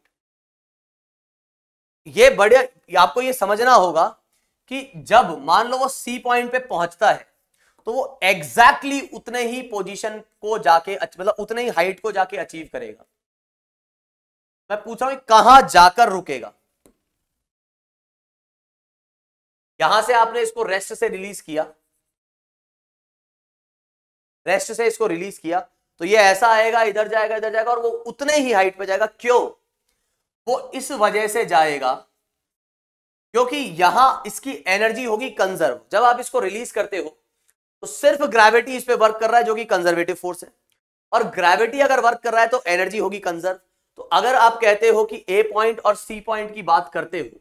ये बड़े आपको ये समझना होगा कि जब मान लो वो सी पॉइंट पे पहुंचता है तो वो एग्जैक्टली exactly उतने ही पोजीशन को जाके मतलब उतने ही हाइट को जाके अचीव करेगा मैं पूछ रहा हूं कहां जाकर रुकेगा यहां से आपने इसको रेस्ट से रिलीज किया रेस्ट से इसको रिलीज किया तो ये ऐसा आएगा इधर जाएगा इधर जाएगा और वो उतने ही हाइट पे जाएगा क्यों वो इस वजह से जाएगा क्योंकि यहां इसकी एनर्जी होगी कंजर्व जब आप इसको रिलीज करते हो तो सिर्फ ग्रेविटी इस पे वर्क कर रहा है जो कि कंजर्वेटिव फोर्स है और ग्रेविटी अगर वर्क कर रहा है तो एनर्जी होगी कंजर्व तो अगर आप कहते हो कि ए पॉइंट और सी पॉइंट की बात करते हो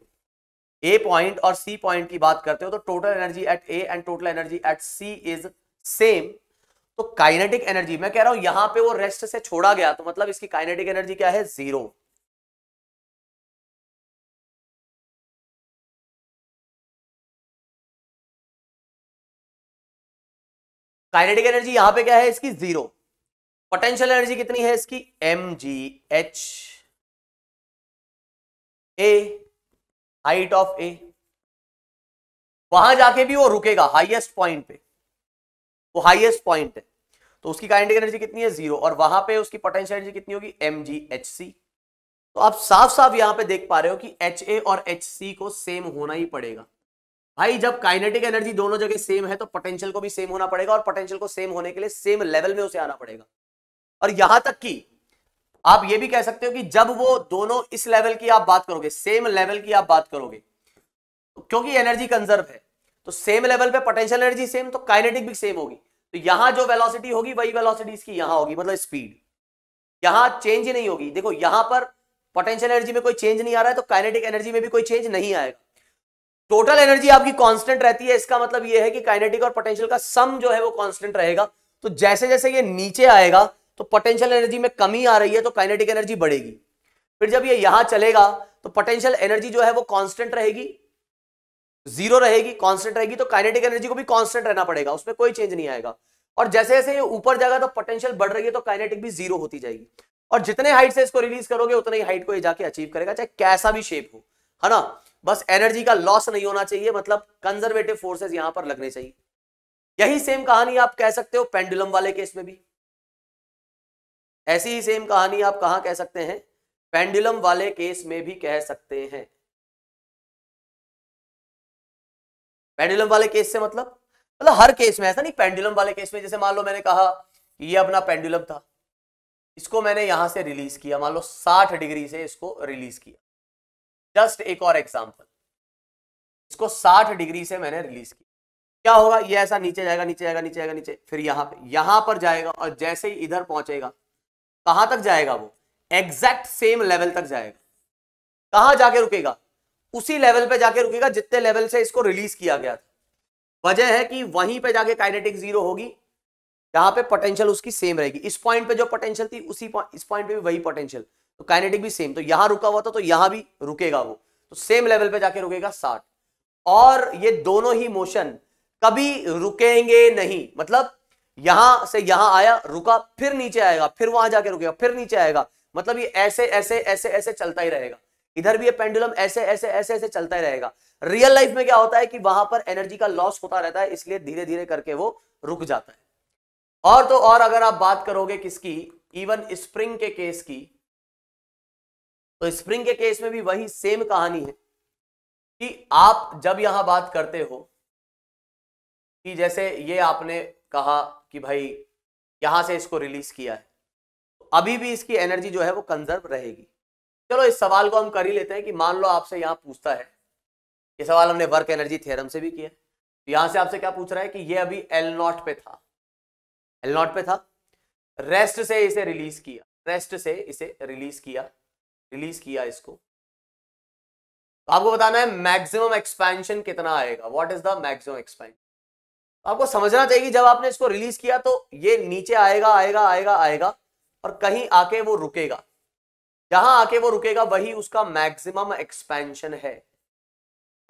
ए पॉइंट और सी पॉइंट की बात करते हो तो total energy at A and total energy at C is same तो काइनेटिक एनर्जी मैं कह रहा हूं यहां पे वो रेस्ट से छोड़ा गया तो मतलब इसकी काइनेटिक एनर्जी क्या है जीरो काइनेटिक एनर्जी यहां पे क्या है इसकी जीरो पोटेंशियल एनर्जी कितनी है इसकी M ji H A height of A वहां जाके भी वो रुकेगा हाईएस्ट पॉइंट पे वो हाईएस्ट पॉइंट है तो उसकी काइनेटिक एनर्जी कितनी है जीरो और वहां पे उसकी पोटेंशियल एनर्जी कितनी होगी एम तो आप साफ साफ यहां पे देख पा रहे हो कि एच और एच को सेम होना ही पड़ेगा भाई जब काइनेटिक एनर्जी दोनों जगह सेम है तो पोटेंशियल को भी सेम होना पड़ेगा और पोटेंशियल को सेम होने के लिए सेम लेवल में उसे आना पड़ेगा और यहां तक कि आप ये भी कह सकते हो कि जब वो दोनों इस लेवल की आप बात करोगे सेम लेवल की आप बात करोगे तो क्योंकि एनर्जी कंजर्व है तो सेम लेवल पे पोटेंशियल एनर्जी सेम तो काइनेटिक भी सेम होगी तो यहां जो वेलोसिटी होगी वही वेलोसिटी इसकी यहां होगी मतलब स्पीड यहां चेंज ही नहीं होगी देखो यहां पर पोटेंशियल एनर्जी में कोई चेंज नहीं आ रहा है तो काइनेटिक एनर्जी में भी कोई चेंज नहीं आएगा टोटल एनर्जी आपकी कांस्टेंट रहती है इसका मतलब यह है कि काइनेटिक और पोटेंशियल का सम जो है वो कांस्टेंट रहेगा तो जैसे जैसे ये नीचे आएगा तो पोटेंशियल एनर्जी में कमी आ रही है तो काइनेटिक एनर्जी बढ़ेगी फिर जब ये यहां चलेगा तो पोटेंशियल एनर्जी जो है वो कांस्टेंट रहेगी जीरो रहेगी कांस्टेंट रहेगी तो काइनेटिक एनर्जी को भी कांस्टेंट रहना पड़ेगा उसमें कोई चेंज नहीं आएगा और जैसे जैसे ये ऊपर जाएगा तो पोटेंशियल बढ़ रही है तो काइनेटिक भी जीरो होती जाएगी और जितने हाइट से इसको रिलीज करोगे उतने ही हाइट को ये जाके अचीव करेगा चाहे कैसा भी शेप हो है ना बस एनर्जी का लॉस नहीं होना चाहिए मतलब कंजर्वेटिव फोर्सेज यहां पर लगने चाहिए यही सेम कहानी आप कह सकते हो पेंडुलम वाले केस में भी ऐसी ही सेम कहानी आप कहा कह सकते हैं पेंडुलम वाले केस में भी कह सकते हैं पेंडुलम वाले केस से मतलब मतलब हर केस में ऐसा नहीं पेंडुलम वाले केस में जैसे मान लो मैंने कहा कि ये अपना पेंडुलम था इसको मैंने यहां से रिलीज किया मान लो 60 डिग्री से इसको रिलीज किया जस्ट एक और एग्जांपल इसको 60 डिग्री से मैंने रिलीज किया क्या होगा ये ऐसा नीचे जाएगा नीचे जाएगा नीचे जाएगा नीचे फिर यहां पे यहां पर जाएगा और जैसे ही इधर पहुंचेगा कहां तक जाएगा वो एग्जैक्ट सेम लेवल तक जाएगा कहां जाके रुकेगा उसी लेवल पे जाके रुकेगा जितने लेवल से इसको रिलीज किया गया था वजह है कि वहीं पे जाके काइनेटिक जीरो होगी यहां पे पोटेंशियल उसकी सेम रहेगी इस पॉइंट पे जो पोटेंशियल थी उसी पॉइंट इस पॉइंट पे भी वही पोटेंशियल तो काइनेटिक भी सेम तो यहां रुका हुआ था तो यहां भी रुकेगा वो तो सेम लेवल पे जाके रुकेगा साठ और ये दोनों ही मोशन कभी रुकेंगे नहीं मतलब यहां से यहां आया रुका फिर नीचे आएगा फिर वहां जाके रुकेगा फिर नीचे आएगा मतलब ये ऐसे ऐसे ऐसे ऐसे चलता ही रहेगा इधर भी ये पेंडुलम ऐसे ऐसे ऐसे ऐसे चलता ही रहेगा रियल लाइफ में क्या होता है कि वहां पर एनर्जी का लॉस होता रहता है इसलिए धीरे धीरे करके वो रुक जाता है और तो और अगर आप बात करोगे किसकी इवन स्प्रिंग के केस की तो स्प्रिंग के केस में भी वही सेम कहानी है कि आप जब यहां बात करते हो कि जैसे ये आपने कहा कि भाई यहां से इसको रिलीज किया है तो अभी भी इसकी एनर्जी जो है वो कंजर्व रहेगी चलो इस सवाल को हम कर ही लेते हैं कि मान लो आपसे यहाँ पूछता है ये सवाल हमने वर्क एनर्जी थ्योरम से भी किया तो यहां से आपसे क्या पूछ रहा है कि ये अभी एल नॉट पे था एल नॉट पे था रेस्ट से इसे रिलीज किया रेस्ट से इसे रिलीज किया रिलीज किया इसको तो आपको बताना है मैक्सिमम एक्सपेंशन कितना आएगा what is the maximum expansion आपको समझना चाहिए जब आपने इसको रिलीज किया तो ये नीचे आएगा आएगा आएगा आएगा और कहीं आके वो रुकेगा जहां आके वो रुकेगा वही उसका मैक्सिमम एक्सपेंशन है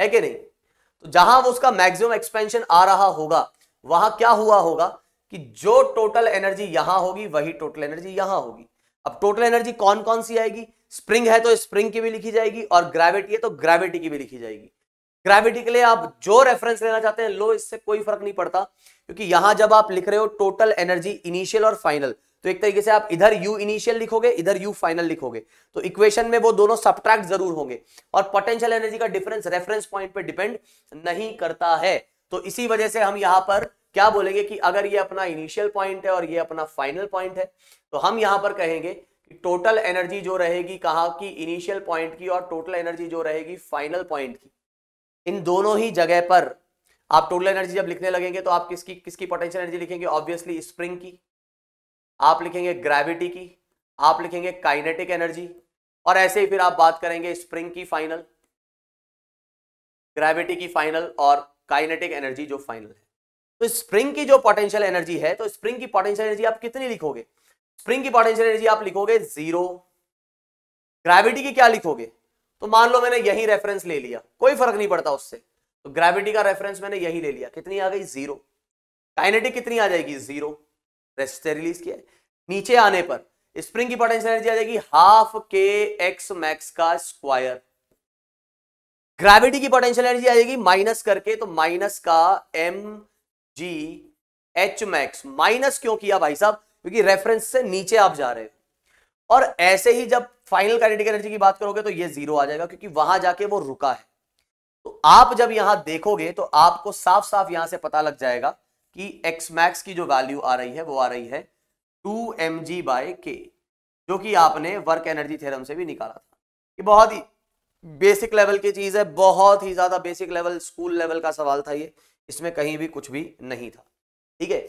है कि नहीं तो जहां वो उसका मैक्सिमम एक्सपेंशन आ रहा होगा वहां क्या हुआ होगा कि जो टोटल एनर्जी यहां होगी वही टोटल एनर्जी यहां होगी अब टोटल एनर्जी कौन कौन सी आएगी स्प्रिंग है तो स्प्रिंग की भी लिखी जाएगी और ग्रेविटी है तो ग्रेविटी की भी लिखी जाएगी ग्रेविटी के लिए आप जो रेफरेंस लेना चाहते हैं लो इससे कोई फर्क नहीं पड़ता क्योंकि यहां जब आप लिख रहे हो टोटल एनर्जी इनिशियल और फाइनल तो एक तरीके से आप इधर u इनिशियल लिखोगे इधर u फाइनल लिखोगे तो इक्वेशन में वो दोनों सब्ट्रैक्ट जरूर होंगे और पोटेंशियल एनर्जी का डिफरेंस रेफरेंस पॉइंट पे डिपेंड नहीं करता है तो इसी वजह से हम यहां पर क्या बोलेंगे कि अगर ये अपना इनिशियल पॉइंट है और ये अपना फाइनल पॉइंट है तो हम यहां पर कहेंगे कि टोटल एनर्जी जो रहेगी कहाँ की इनिशियल पॉइंट की और टोटल एनर्जी जो रहेगी फाइनल पॉइंट की इन दोनों ही जगह पर आप टोटल एनर्जी जब लिखने लगेंगे तो आप किसकी किसकी पोटेंशियल एनर्जी लिखेंगे ऑब्वियसली स्प्रिंग की आप लिखेंगे ग्रेविटी की आप लिखेंगे काइनेटिक एनर्जी और ऐसे ही फिर आप बात करेंगे स्प्रिंग की फाइनल ग्रेविटी की फाइनल और काइनेटिक एनर्जी जो फाइनल है तो स्प्रिंग की जो पोटेंशियल एनर्जी है तो स्प्रिंग की पोटेंशियल एनर्जी आप कितनी लिखोगे स्प्रिंग की पोटेंशियल एनर्जी आप लिखोगे जीरो ग्रेविटी की क्या लिखोगे तो मान लो मैंने यही रेफरेंस ले लिया कोई फर्क नहीं पड़ता उससे तो ग्रेविटी का रेफरेंस मैंने यही ले लिया कितनी आ गई जीरो काइनेटिक कितनी आ जाएगी जीरो रेसिस्टर रिलीज किया नीचे आने पर स्प्रिंग की पोटेंशियल एनर्जी आ जाएगी हाफ के एक्स मैक्स का स्क्वायर ग्रेविटी की पोटेंशियल एनर्जी आ जाएगी माइनस करके तो माइनस का एम जी एच मैक्स माइनस क्यों किया भाई साहब क्योंकि रेफरेंस से नीचे आप जा रहे हो और ऐसे ही जब फाइनल काइनेटिक एनर्जी की बात करोगे तो ये जीरो आ जाएगा क्योंकि वहां जाके वो रुका है तो आप जब यहां देखोगे तो आपको साफ साफ यहां से पता लग जाएगा कि एक्स मैक्स की जो वैल्यू आ रही है वो आ रही है टू एम जी बाय के जो कि आपने वर्क एनर्जी थ्योरम से भी निकाला था ये बहुत ही बेसिक लेवल की चीज़ है बहुत ही ज़्यादा बेसिक लेवल स्कूल लेवल का सवाल था ये इसमें कहीं भी कुछ भी नहीं था ठीक है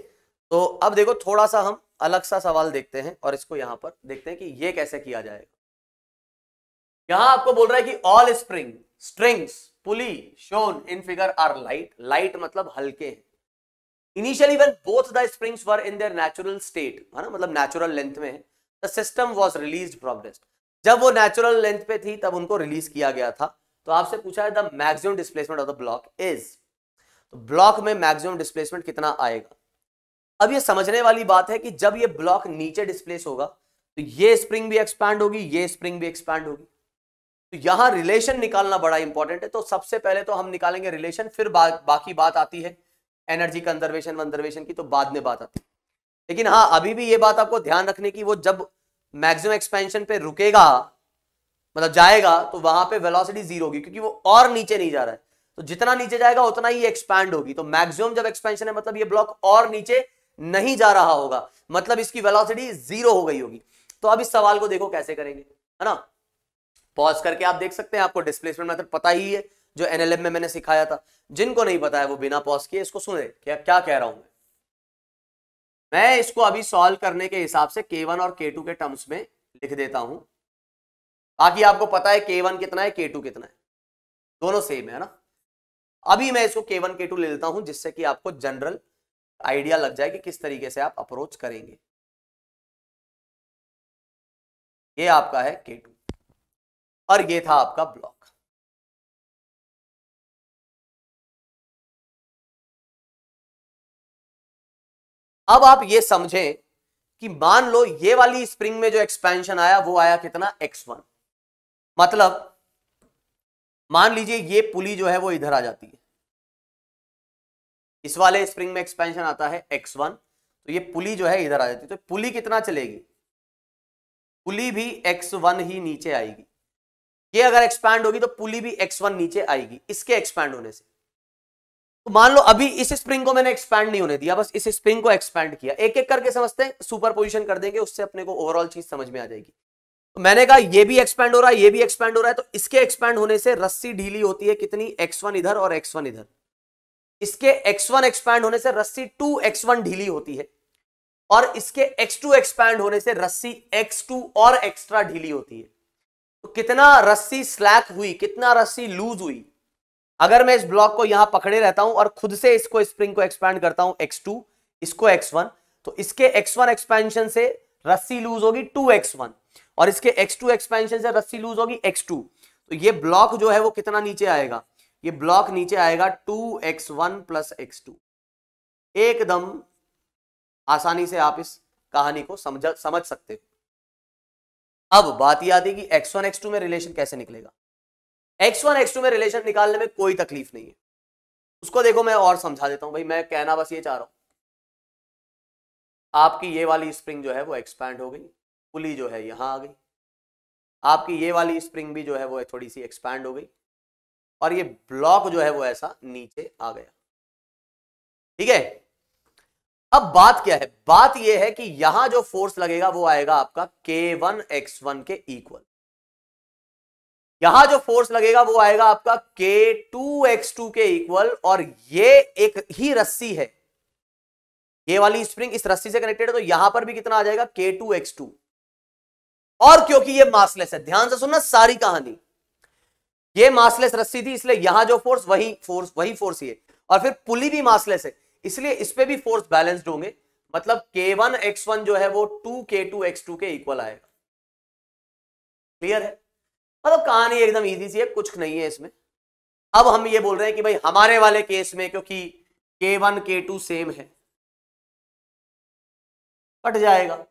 तो अब देखो थोड़ा सा हम अलग सा सवाल देखते हैं और इसको यहां पर देखते हैं कि ये कैसे किया जाएगा यहां आपको बोल रहा है कि all spring strings pulley shown in figure are light light मतलब हल्के हैं initially when both the springs were in their natural state है ना मतलब नेचुरल लेंथ में the system was release from जब वो नेचुरल लेंथ पे थी तब उनको रिलीज किया गया था तो आपसे पूछा है the maximum displacement of the block is तो ब्लॉक में मैक्सिमम डिस्प्लेसमेंट कितना आएगा अब ये समझने वाली बात है कि जब ये ब्लॉक नीचे डिस्प्लेस होगा तो ये स्प्रिंग भी एक्सपैंड होगी ये स्प्रिंग भी एक्सपैंड होगी तो यहां रिलेशन निकालना बड़ा इंपॉर्टेंट है तो सबसे पहले तो हम निकालेंगे रिलेशन फिर बा, बाकी बात आती है एनर्जी कंजर्वेशन वंजर्वेशन की तो बाद में बात आती लेकिन हाँ अभी भी ये बात आपको ध्यान रखने की वो जब मैक्सिमम एक्सपेंशन पे रुकेगा मतलब जाएगा तो वहां पे वेलोसिटी जीरो होगी क्योंकि वो और नीचे नहीं जा रहा है तो जितना नीचे जाएगा उतना ही एक्सपैंड होगी तो मैक्सिमम जब एक्सपेंशन है मतलब ये ब्लॉक और नीचे नहीं जा रहा होगा मतलब इसकी वेलोसिटी जीरो हो गई होगी तो अब इस सवाल को देखो कैसे करेंगे है ना पॉज करके आप देख सकते हैं आपको डिस्प्लेसमेंट मेथड पता ही है जो एनएलएम में मैंने सिखाया था जिनको नहीं पता है वो बिना पॉज किए इसको सुने क्या क्या कह रहा हूं मैं मैं इसको अभी सॉल्व करने के हिसाब से के वन और के टू के टर्म्स में लिख देता हूं बाकी आपको पता है के वन कितना है के टू कितना है दोनों सेम है ना अभी मैं इसको के वन के टू ले लेता हूं जिससे कि आपको जनरल आइडिया लग जाए कि किस तरीके से आप अप्रोच करेंगे ये आपका है के टू और ये था आपका ब्लॉक अब आप ये समझें कि मान लो ये वाली स्प्रिंग में जो एक्सपेंशन आया वो आया कितना x1 मतलब मान लीजिए ये पुली जो है वो इधर आ जाती है इस वाले स्प्रिंग में एक्सपेंशन आता है x1 तो ये पुली जो है इधर आ जाती है तो पुली कितना चलेगी पुली भी x1 ही नीचे आएगी ये अगर एक्सपैंड होगी तो पुली भी x1 नीचे आएगी इसके एक्सपैंड होने से तो मान लो अभी इस स्प्रिंग को मैंने एक्सपैंड नहीं होने दिया बस इस स्प्रिंग को एक्सपैंड किया एक एक करके समझते हैं सुपर पोजिशन कर देंगे उससे अपने को ओवरऑल चीज समझ में आ जाएगी तो मैंने कहा ये भी एक्सपैंड हो रहा है ये भी एक्सपैंड हो रहा है तो इसके एक्सपैंड होने से रस्सी ढीली होती है कितनी एक्स इधर और एक्स इधर इसके x1 एक्सपैंड होने से रस्सी 2x1 ढीली होती है और इसके x2 एक्सपैंड होने से रस्सी x2 और एक्स्ट्रा ढीली होती है तो कितना रस्सी स्लैक हुई कितना रस्सी लूज हुई अगर मैं इस ब्लॉक को यहां पकड़े रहता हूं और खुद से इसको स्प्रिंग को एक्सपैंड करता हूं टू इसको वन तो इसके वन एक्सपेंशन से रस्सी लूज होगी वन और इसके टू एक्सपेंशन से रस्सी लूज होगी एक्स तो ये ब्लॉक जो है वो कितना नीचे आएगा ये ब्लॉक नीचे आएगा two x one plus x two एकदम आसानी से आप इस कहानी को समझ समझ सकते हो अब बात यह आती है कि एक्स वन एक्स टू में रिलेशन कैसे निकलेगा एक्स वन एक्स टू में रिलेशन निकालने में कोई तकलीफ नहीं है उसको देखो मैं और समझा देता हूं भाई मैं कहना बस ये चाह रहा हूं आपकी ये वाली स्प्रिंग जो है वो एक्सपैंड हो गई पुली जो है यहां आ गई आपकी ये वाली स्प्रिंग भी जो है वो थोड़ी सी एक्सपैंड हो गई और ये ब्लॉक जो है वो ऐसा नीचे आ गया ठीक है अब बात क्या है बात यह है कि यहां जो फोर्स लगेगा वो आएगा आपका के वन एक्स वन के इक्वल यहां जो फोर्स लगेगा वो आएगा आपका के टू एक्स टू के इक्वल और ये एक ही रस्सी है ये वाली स्प्रिंग इस रस्सी से कनेक्टेड है तो यहां पर भी कितना आ जाएगा के टू एक्स टू और क्योंकि ये मासलेस है ध्यान से सुनना सारी कहानी ये मासलेस रस्सी थी इसलिए यहां जो फोर्स वही फोर्स वही फोर्स ही है और फिर पुली भी मासलेस है इसलिए इस पर भी फोर्स बैलेंस्ड होंगे मतलब के वन एक्स वन जो है वो two k two x two के इक्वल आएगा क्लियर है मतलब कहानी एकदम ईजी सी है कुछ नहीं है इसमें अब हम ये बोल रहे हैं कि भाई हमारे वाले केस में क्योंकि के वन के टू सेम है कट जाएगा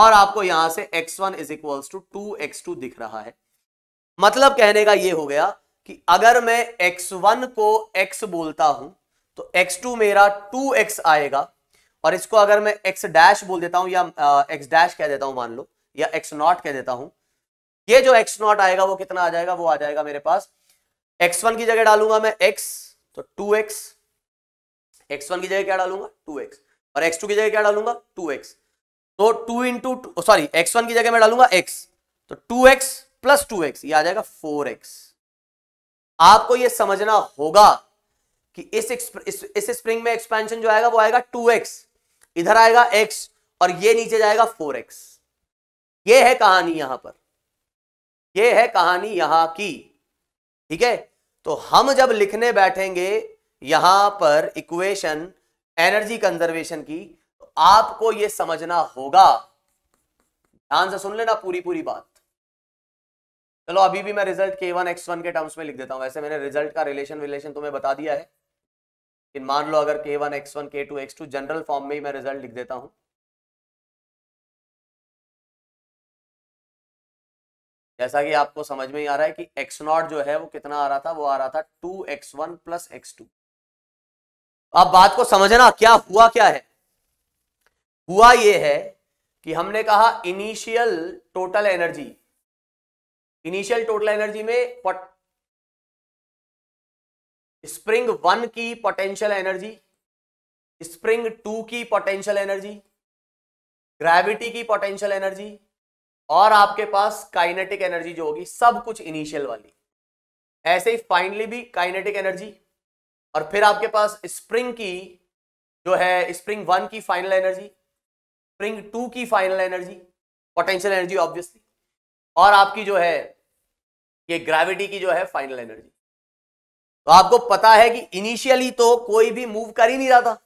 और आपको यहां से x1 one is equals to two x two दिख रहा है मतलब कहने का ये हो गया कि अगर मैं x1 को x बोलता हूं तो x2 मेरा 2x आएगा और इसको अगर मैं एक्स डैश बोल देता हूं या एक्स डैश कह देता हूं मान लो या एक्स नॉट कह देता हूं ये जो एक्स नॉट आएगा वो कितना आ जाएगा वो आ जाएगा मेरे पास एक्स वन की जगह डालूंगा मैं एक्स तो टू एक्स एक्स वन की जगह क्या डालूंगा टू एक्स और एक्स टू की जगह क्या डालूंगा टू एक्स तो two into sorry x one की जगह मैं डालूंगा एक्स तो two x plus two x ये आ जाएगा फोर एक्स आपको ये समझना होगा कि इस इस, इस स्प्रिंग में एक्सपेंशन जो आएगा वो आएगा टू एक्स इधर आएगा एक्स और ये नीचे जाएगा फोर एक्स ये है कहानी यहां पर ये है कहानी यहां की ठीक है तो हम जब लिखने बैठेंगे यहां पर इक्वेशन एनर्जी कंजर्वेशन की तो आपको ये समझना होगा ध्यान से सुन लेना पूरी पूरी बात चलो अभी भी मैं result k one x one के टर्म्स में लिख देता हूं वैसे मैंने रिजल्ट का रिलेशन रिलेशन तुम्हें बता दिया है लेकिन मान लो अगर k one x one k two x two general form में ही मैं रिजल्ट लिख देता हूं जैसा कि आपको समझ में ही आ रहा है कि एक्स नॉट जो है वो कितना आ रहा था वो आ रहा था two x one plus x two अब बात को समझना क्या हुआ क्या है हुआ ये है कि हमने कहा initial total energy initial total energy में स्प्रिंग वन की पोटेंशियल एनर्जी स्प्रिंग टू की पोटेंशियल एनर्जी ग्रेविटी की पोटेंशियल एनर्जी और आपके पास काइनेटिक एनर्जी जो होगी सब कुछ इनिशियल वाली ऐसे ही फाइनली भी काइनेटिक एनर्जी और फिर आपके पास स्प्रिंग की जो है स्प्रिंग वन की फाइनल एनर्जी स्प्रिंग टू की final energy potential energy obviously और आपकी जो है ये ग्रेविटी की जो है फाइनल एनर्जी तो आपको पता है कि इनिशियली तो कोई भी मूव कर ही नहीं रहा था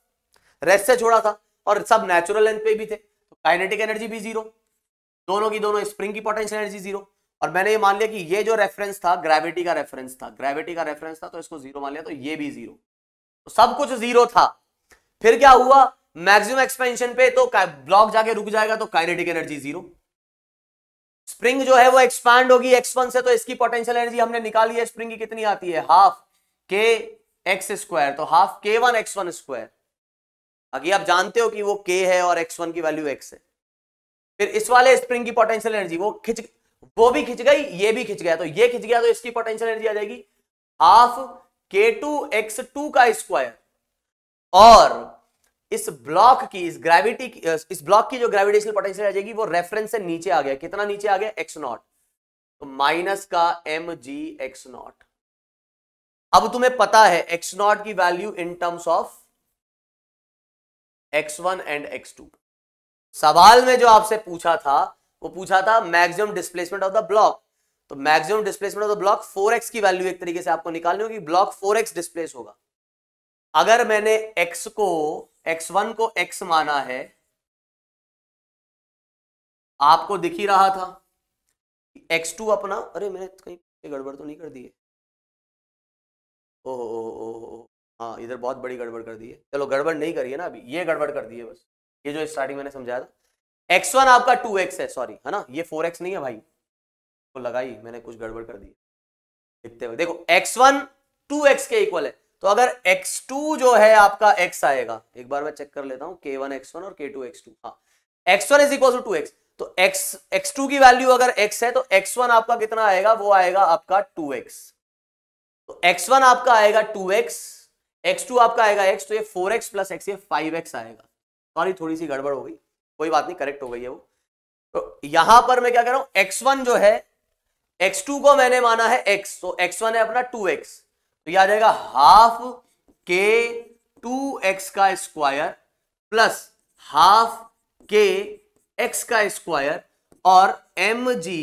रेस्ट से छोड़ा था और सब नेचुरल लेंथ पे भी थे तो काइनेटिक एनर्जी भी जीरो दोनों की दोनों स्प्रिंग की पोटेंशियल एनर्जी जीरो और मैंने ये मान लिया कि ये जो रेफरेंस था ग्रेविटी का रेफरेंस था ग्रेविटी का रेफरेंस था तो इसको जीरो मान लिया तो ये भी जीरो तो सब कुछ जीरो था फिर क्या हुआ मैक्सिमम एक्सपेंशन पे तो ब्लॉक जाके रुक जाएगा तो काइनेटिक एनर्जी जीरो स्प्रिंग जो है वो एक्सपांड होगी एक्सपन से तो इसकी पोटेंशियल एनर्जी हमने निकाली है स्प्रिंग की कितनी आती है हाफ के एक्स स्क्वायर तो half k one x one square अगर आप जानते हो कि वो के है और एक्स वन की वैल्यू एक्स है फिर इस वाले स्प्रिंग की पोटेंशियल एनर्जी वो खिंच वो भी खिंच गई ये भी खिंच गया तो ये खिंच गया तो इसकी पोटेंशियल एनर्जी आ जाएगी half k two x two का स्क्वायर और इस ब्लॉक की इस ग्रेविटी की इस ब्लॉक की जो ग्रेविटेशनल पोटेंशियल आ जाएगी वो रेफरेंस से नीचे आ गया कितना नीचे आ गया एक्स नॉट तो माइनस का एम जी एक्स नॉट अब तुम्हें पता है एक्स नॉट की value in terms of x one and x two सवाल में जो आपसे पूछा था वो पूछा था maximum displacement of the block तो maximum displacement of the block x की वैल्यू एक तरीके से आपको निकालनी होगी ब्लॉक एक्स डिस्प्लेस होगा अगर मैंने x को x1 को x माना है आपको दिख ही रहा था x2 अपना अरे मैंने कहीं गड़बड़ तो नहीं कर दी है ओहो ओहो ओहो हाँ इधर बहुत बड़ी गड़बड़ कर दी है चलो गड़बड़ नहीं करिए ना अभी ये गड़बड़ कर दी है बस ये जो स्टार्टिंग मैंने समझाया था एक्स वन आपका टू एक्स है सॉरी है ना ये फोर एक्स नहीं है भाई तो लगाई मैंने कुछ गड़बड़ कर दी लिखते हुए देखो एक्स वन टू एक्स के इक्वल है तो अगर एक्स टू जो है आपका एक्स आएगा एक बार मैं चेक कर लेता हूँ के वन एक्स वन और के टू एक्स टू हाँ x one is equal to two x तो एक्स एक्स टू की वैल्यू अगर एक्स है तो एक्स वन आपका कितना आएगा वो आएगा आपका टू एक्स तो एक्स वन आपका आएगा टू एक्स एक्स टू आपका आएगा एक्स तो ये फोर एक्स प्लस एक्स ये फाइव एक्स आएगा सॉरी थोड़ी सी गड़बड़ हो गई कोई बात नहीं करेक्ट हो गई है वो तो यहां पर मैं क्या कर रहा हूं एक्स वन जो है एक्स टू को मैंने माना है एक्स तो एक्स वन है अपना टू एक्स तो यह आ जाएगा हाफ के टू एक्स का स्क्वायर प्लस हाफ के एक्स का स्क्वायर और एम जी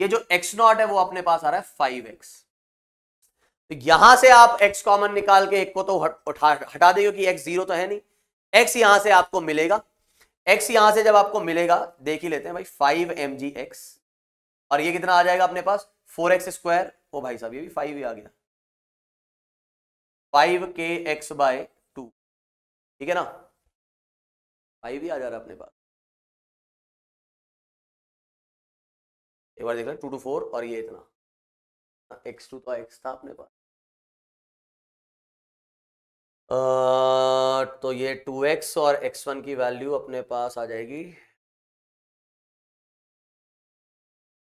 ये जो एक्स नॉट है वो अपने पास आ रहा है फाइव एक्स तो यहां से आप x कॉमन निकाल के एक को तो उठा हटा दे क्योंकि x जीरो तो है नहीं x यहां से आपको मिलेगा x यहां से जब आपको मिलेगा देख ही लेते हैं भाई फाइव एम जी एक्स और ये कितना आ जाएगा अपने पास फोर एक्स स्क्वायर ओ भाई साहब ये भी फाइव ही आ गया फाइव के एक्स बाय टू ठीक है ना फाइव ही आ जा रहा है अपने पास एक बार देख रहे टू टू फोर और ये इतना एक्स टू तो एक्स था अपने पास तो ये टू एक्स और एक्स वन की वैल्यू अपने पास आ जाएगी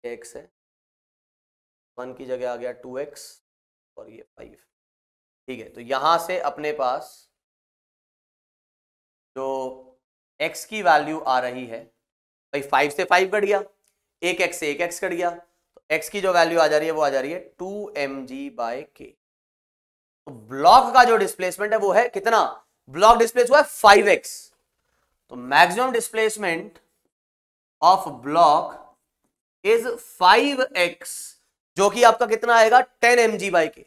एक्स है वन की जगह आ गया टू एक्स और ये फाइव ठीक है तो यहाँ से अपने पास जो एक्स की वैल्यू आ रही है भाई फाइव से फाइव कट गया एक एक्स से एक एक्स कट गया तो एक्स की जो वैल्यू आ जा रही है वो आ जा रही है टू एम जी बाय के तो ब्लॉक का जो डिस्प्लेसमेंट है वो है कितना ब्लॉक डिस्प्लेस हुआ है फाइव एक्स तो maximum displacement of block is 5x जो कि आपका कितना आएगा टेन एम जी बाई के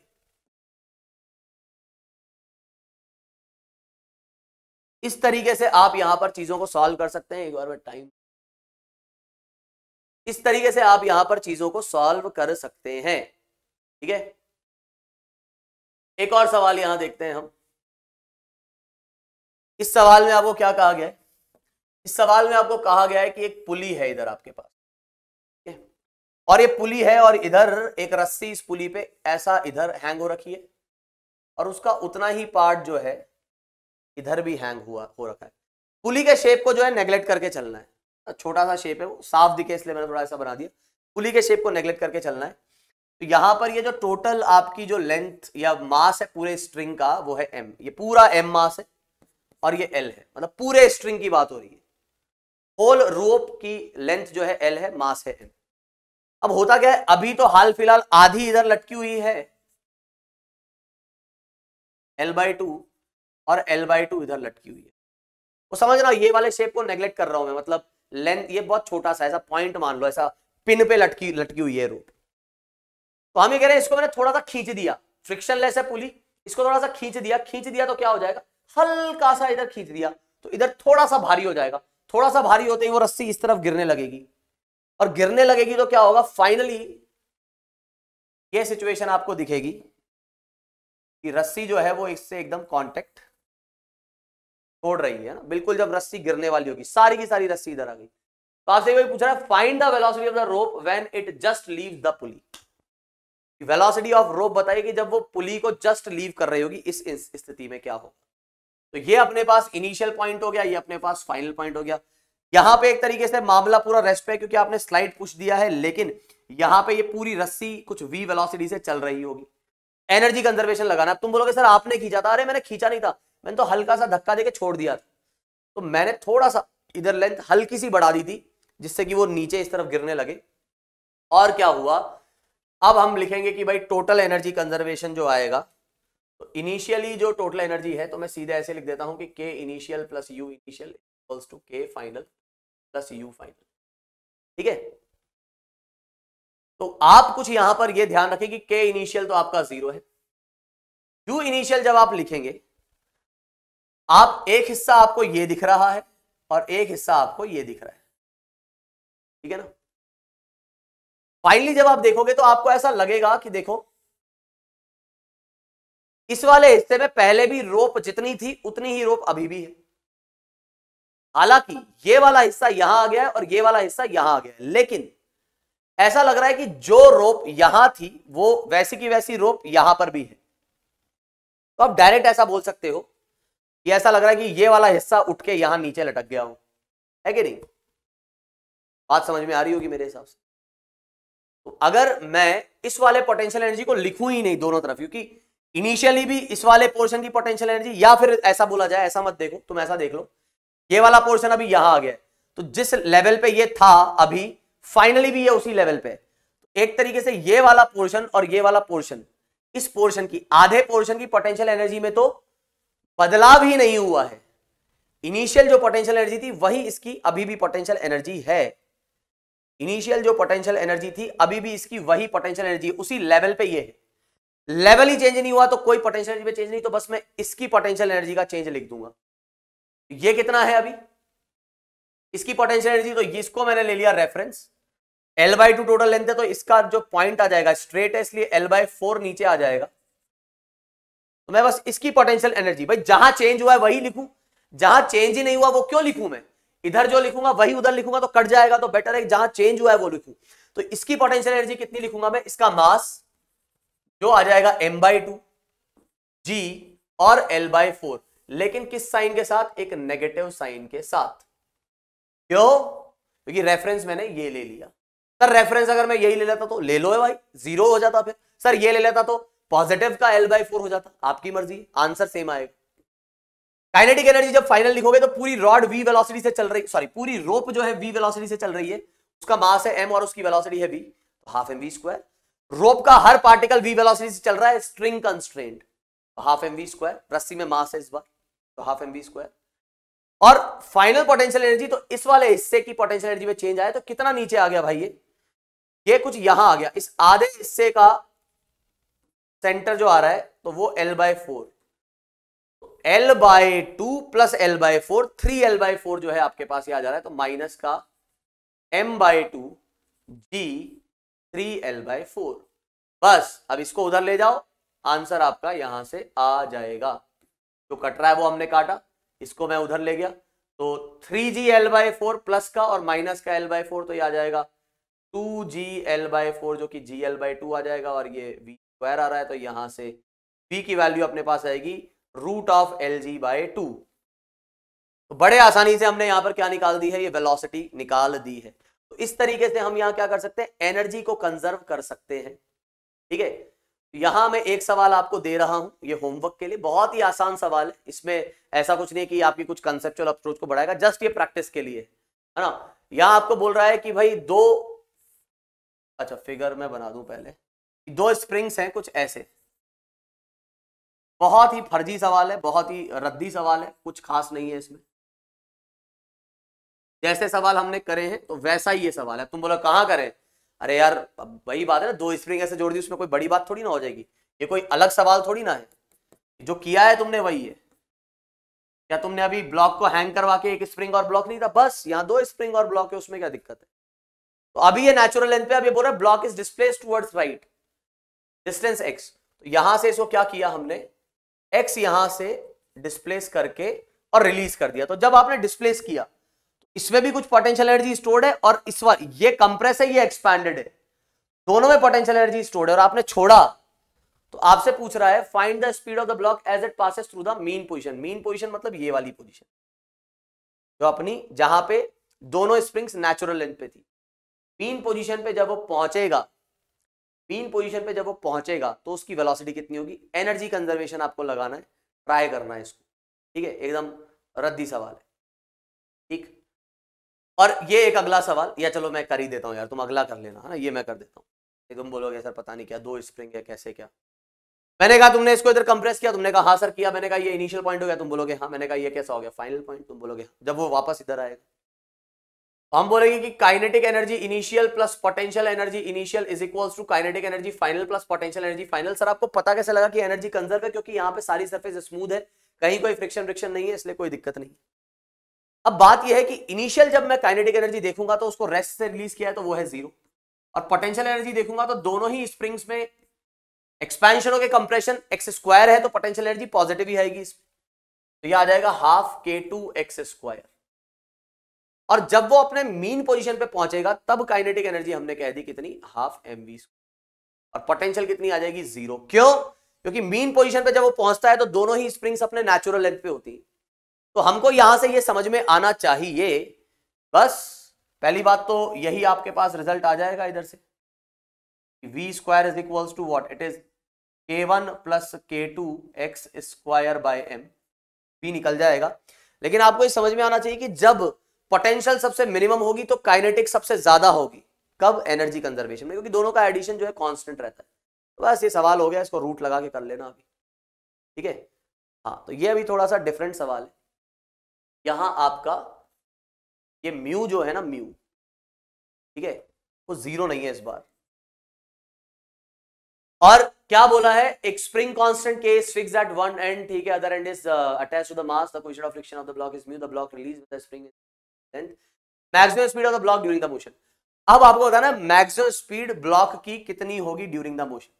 इस तरीके से आप यहां पर चीजों को सॉल्व कर सकते हैं एक बार में टाइम इस तरीके से आप यहां पर चीजों को सॉल्व कर सकते हैं ठीक है एक और सवाल यहां देखते हैं हम इस सवाल में आपको क्या कहा गया है इस सवाल में आपको कहा गया है कि एक पुली है इधर आपके पास और ये पुली है और इधर एक रस्सी इस पुली पे ऐसा इधर हैंग हो रखी है और उसका उतना ही पार्ट जो है इधर भी हैंग हुआ हो रखा है पुली के शेप को जो है नेग्लेक्ट करके चलना है छोटा सा शेप है वो साफ दिखे इसलिए मैंने थोड़ा ऐसा बना दिया पुली के शेप को नेग्लेक्ट करके चलना है तो यहां पर ये जो टोटल आपकी जो लेंथ या मास है पूरे स्ट्रिंग का वो है एम ये पूरा एम मास है और ये एल है मतलब पूरे स्ट्रिंग की बात हो रही है होल रोप की लेंथ जो है एल है मास है एम अब होता क्या है अभी तो हाल फिलहाल आधी इधर लटकी हुई है एल बाय टू और एल बाय टू इधर लटकी हुई है वो तो समझ रहा हूँ ये वाले शेप को नेग्लेक्ट कर रहा हूं मैं मतलब लेंथ ये बहुत छोटा सा ऐसा पॉइंट मान लो ऐसा पिन पे लटकी लटकी हुई है रोप तो हम ये कह रहे हैं इसको मैंने थोड़ा सा खींच दिया फ्रिक्शन लेस है पुली इसको थोड़ा सा खींच दिया खींच दिया तो क्या हो जाएगा हल्का सा इधर खींच दिया तो इधर थोड़ा सा भारी हो जाएगा थोड़ा सा भारी होते ही वो रस्सी इस तरफ गिरने लगेगी और गिरने लगेगी तो क्या होगा फाइनली ये सिचुएशन आपको दिखेगी कि रस्सी जो है वो इससे एकदम कॉन्टेक्ट तोड़ रही है ना बिल्कुल जब रस्सी गिरने वाली होगी सारी की सारी रस्सी इधर आ गई तो आपसे पूछ रहा है find the velocity of the rope when it just leave the pulley velocity of rope बताइए जब वो पुली को जस्ट लीव कर रही होगी इस स्थिति में क्या हो तो ये अपने पास इनिशियल पॉइंट हो गया ये अपने पास फाइनल पॉइंट हो गया यहां पे एक तरीके से मामला पूरा रेस्ट पे क्योंकि आपने स्लाइड पुश दिया है लेकिन यहां पे ये पूरी रस्सी कुछ वी वेलोसिटी से चल रही होगी एनर्जी कंजर्वेशन लगाना तुम बोलोगे सर आपने खींचा था अरे मैंने खींचा नहीं था मैंने तो हल्का सा धक्का देकर छोड़ दिया था तो मैंने थोड़ा सा इधर लेंथ हल्की सी बढ़ा दी थी जिससे कि वो नीचे इस तरफ गिरने लगे और क्या हुआ अब हम लिखेंगे कि भाई टोटल एनर्जी कंजर्वेशन जो आएगा तो इनिशियली जो टोटल एनर्जी है तो मैं सीधे ऐसे लिख देता हूं कि k initial plus u initial equals to k final plus u final ठीक है तो आप कुछ यहां पर यह ध्यान रखें कि के इनिशियल तो आपका जीरो है यू इनिशियल जब आप लिखेंगे आप एक हिस्सा आपको ये दिख रहा है और एक हिस्सा आपको ये दिख रहा है ठीक है ना फाइनली जब आप देखोगे तो आपको ऐसा लगेगा कि देखो इस वाले हिस्से में पहले भी रोप जितनी थी उतनी ही रोप अभी भी है हालांकि ये वाला हिस्सा यहां आ गया है और ये वाला हिस्सा यहां आ गया है लेकिन ऐसा लग रहा है कि जो रोप यहां थी वो वैसी की वैसी रोप यहां पर भी है तो आप डायरेक्ट ऐसा बोल सकते हो कि ऐसा लग रहा है कि ये वाला हिस्सा उठ के यहां नीचे लटक गया हो है कि नहीं बात समझ में आ रही होगी मेरे हिसाब से तो अगर मैं इस वाले पोटेंशियल एनर्जी को लिखूं ही नहीं दोनों तरफ क्योंकि इनिशियली भी इस वाले पोर्शन की पोटेंशियल एनर्जी या फिर ऐसा बोला जाए ऐसा मत देखो तुम ऐसा देख लो ये वाला पोर्शन अभी यहां आ गया तो जिस लेवल पे ये था अभी फाइनली भी ये उसी लेवल पे तो एक तरीके से ये वाला पोर्शन और ये वाला पोर्शन इस पोर्शन की आधे पोर्शन की पोटेंशियल एनर्जी में तो बदलाव ही नहीं हुआ है इनिशियल जो पोटेंशियल एनर्जी थी वही इसकी अभी भी पोटेंशियल एनर्जी है इनिशियल जो पोटेंशियल एनर्जी थी अभी भी इसकी वही पोटेंशियल एनर्जी उसी लेवल पे ये है लेवल ही चेंज नहीं हुआ तो कोई पोटेंशियल एनर्जी पे चेंज नहीं तो बस मैं इसकी पोटेंशियल एनर्जी का चेंज लिख दूंगा ये कितना है अभी इसकी पोटेंशियल एनर्जी तो इसको मैंने ले लिया reference l by two total length है तो इसका जो पॉइंट आ जाएगा स्ट्रेट है इसलिए एल बाई फोर नीचे आ जाएगा तो मैं बस इसकी पोटेंशियल एनर्जी भाई जहां चेंज हुआ है वही लिखूं जहां चेंज ही नहीं हुआ वो क्यों लिखूं मैं इधर जो लिखूंगा वही उधर लिखूंगा तो कट जाएगा तो बेटर है जहां चेंज हुआ है वो लिखू तो इसकी पोटेंशियल एनर्जी कितनी लिखूंगा मैं इसका मास जो आ जाएगा एम बाई टू जी और एल बाई फोर लेकिन किस साइन के साथ एक नेगेटिव साइन के साथ क्यों क्योंकि रेफरेंस मैंने ये ले लिया सर रेफरेंस अगर मैं यही ले लेता तो ले लो है भाई जीरो हो जाता फिर सर ये ले लेता तो पॉजिटिव का एल बाई फोर हो जाता आपकी मर्जी आंसर सेम आएगा काइनेटिक एनर्जी जब फाइनल लिखोगे तो पूरी रॉड वी वेलोसिटी से चल रही सॉरी पूरी रोप जो है वी वेलोसिटी से चल रही है उसका मास है एम और उसकी वेलोसिटी है v half m v square rope का हर पार्टिकल वी वेलोसिटी से चल रहा है string constraint half m v square रस्सी में मास है इस बार तो हाफ एम वी स्क्वायर और फाइनल पोटेंशियल एनर्जी तो इस वाले हिस्से की पोटेंशियल एनर्जी में चेंज आया तो कितना नीचे आ गया भाई ये ये कुछ यहां आ गया इस आधे हिस्से का सेंटर जो आ रहा है तो वो l by four l by two plus L by four three L by four जो है आपके पास ये आ जा रहा है तो माइनस का m by two g three L by four बस अब इसको उधर ले जाओ आंसर आपका यहां से आ जाएगा जो कट रहा है वो हमने काटा इसको मैं उधर ले गया तो three g L by four plus का और माइनस का एल बाय फोर तो ये आ जाएगा two G L by four जो कि जी एल बाय टू आ जाएगा और ये वी स्क्वायर आ रहा है तो यहां से वी की वैल्यू अपने पास आएगी root of l g by two तो बड़े आसानी से हमने यहां पर क्या निकाल दी है ये वेलोसिटी निकाल दी है तो इस तरीके से हम यहां क्या कर सकते हैं एनर्जी को कंजर्व कर सकते हैं ठीक है तो यहां मैं एक सवाल आपको दे रहा हूं ये होमवर्क के लिए बहुत ही आसान सवाल है इसमें ऐसा कुछ नहीं कि आपकी कुछ कंसेप्चुअल अप्रोच को बढ़ाएगा जस्ट ये प्रैक्टिस के लिए है ना यहां आपको बोल रहा है कि भाई दो अच्छा फिगर मैं बना दू पहले दो स्प्रिंग्स हैं कुछ ऐसे बहुत ही फर्जी सवाल है बहुत ही रद्दी सवाल है कुछ खास नहीं है इसमें जैसे सवाल हमने करे हैं तो वैसा ही ये सवाल है तुम बोलो कहाँ करें अरे यार वही बात है ना दो स्प्रिंग ऐसे जोड़ दी उसमें कोई बड़ी बात थोड़ी ना हो जाएगी ये कोई अलग सवाल थोड़ी ना है जो किया है तुमने वही है क्या तुमने अभी ब्लॉक को हैंग करवा के एक स्प्रिंग और ब्लॉक नहीं था बस यहाँ दो स्प्रिंग और ब्लॉक है उसमें क्या दिक्कत है तो अभी ये नेचुरल लेंथ पे अब ये बोल रहा है block is displace towards right distance x तो यहां से इसको क्या किया हमने एक्स यहां से डिस्प्लेस करके और रिलीज कर दिया तो जब आपने डिस्प्लेस किया तो इसमें भी कुछ पोटेंशियल एनर्जी स्टोर्ड है और इस बार ये कंप्रेस है ये एक्सपैंडेड है दोनों में पोटेंशियल एनर्जी स्टोर्ड है और आपने छोड़ा तो आपसे पूछ रहा है find the speed of the block as it passes through the mean position mean position मतलब ये वाली पोजीशन जो अपनी जहां पे दोनों स्प्रिंग्स नेचुरल लेंथ पे थी मेन पोजीशन पे जब वो पहुंचेगा बीन पोजीशन पे जब वो पहुंचेगा तो उसकी वेलोसिटी कितनी होगी एनर्जी कंजर्वेशन आपको लगाना है ट्राई करना है इसको ठीक है एकदम रद्दी सवाल है ठीक और ये एक अगला सवाल या चलो मैं कर ही देता हूँ यार तुम अगला कर लेना है ना ये मैं कर देता हूँ एकदम बोलोगे सर पता नहीं क्या दो स्प्रिंग है कैसे क्या मैंने कहा तुमने इसको इधर कंप्रेस किया तुमने कहा हाँ सर किया मैंने कहा ये इनिशियल पॉइंट हो गया तुम बोलोगे हाँ मैंने कहा ये कैसा हो गया फाइनल पॉइंट तुम बोलोगे हाँ। जब वो वापस इधर आएगा हम बोलेंगे कि kinetic energy initial plus potential energy initial is equals to kinetic energy final plus potential energy final sir आपको पता कैसे लगा कि एनर्जी कंजर्व है क्योंकि यहाँ पे सारी सरफेस स्मूथ है कहीं कोई फ्रिक्शन फ्रिक्शन नहीं है इसलिए कोई दिक्कत नहीं अब बात यह है कि इनिशियल जब मैं काइनेटिक एनर्जी देखूंगा तो उसको रेस्ट से रिलीज किया है तो वो है जीरो और पोटेंशियल एनर्जी देखूंगा तो दोनों ही स्प्रिंग्स में एक्सपेंशन हो के कंप्रेशन एक्स स्क्वायर है तो पोटेंशियल एनर्जी पॉजिटिव ही आएगी इसमें तो यह आ जाएगा half k two x square और जब वो अपने मीन पोजीशन पे पहुंचेगा तब काइनेटिक एनर्जी हमने कह दी कितनी हाफ एम वी और पोटेंशियल कितनी आ जाएगी जीरो क्यों क्योंकि मीन पोजीशन पे जब वो पहुंचता है तो दोनों ही स्प्रिंग्स अपने नेचुरल लेंथ पे होती तो हमको यहां से ये समझ में आना चाहिए बस पहली बात तो यही आपके पास रिजल्ट आ जाएगा इधर से v square is equal to what it is k one plus k two x square by m p निकल जाएगा लेकिन आपको ये समझ में आना चाहिए कि जब पोटेंशियल सबसे मिनिमम होगी तो काइनेटिक सबसे ज्यादा होगी कब एनर्जी कंजर्वेशन में क्योंकि दोनों का एडिशन जो है कॉन्स्टेंट रहता है तो बस ये सवाल हो गया इसको रूट लगा के कर लेना अभी ठीक है हाँ तो ये अभी थोड़ा सा डिफरेंट सवाल है यहां आपका ये म्यू जो है ना म्यू ठीक है वो जीरो नहीं है इस बार और क्या बोला है एक spring constant k is fixed at one end ठीक है other end is attach to the mass the coefficient of friction of the block is mu the block release with the spring is maximum speed of the block during the motion अब आपको बताना maximum speed block की कितनी होगी during the motion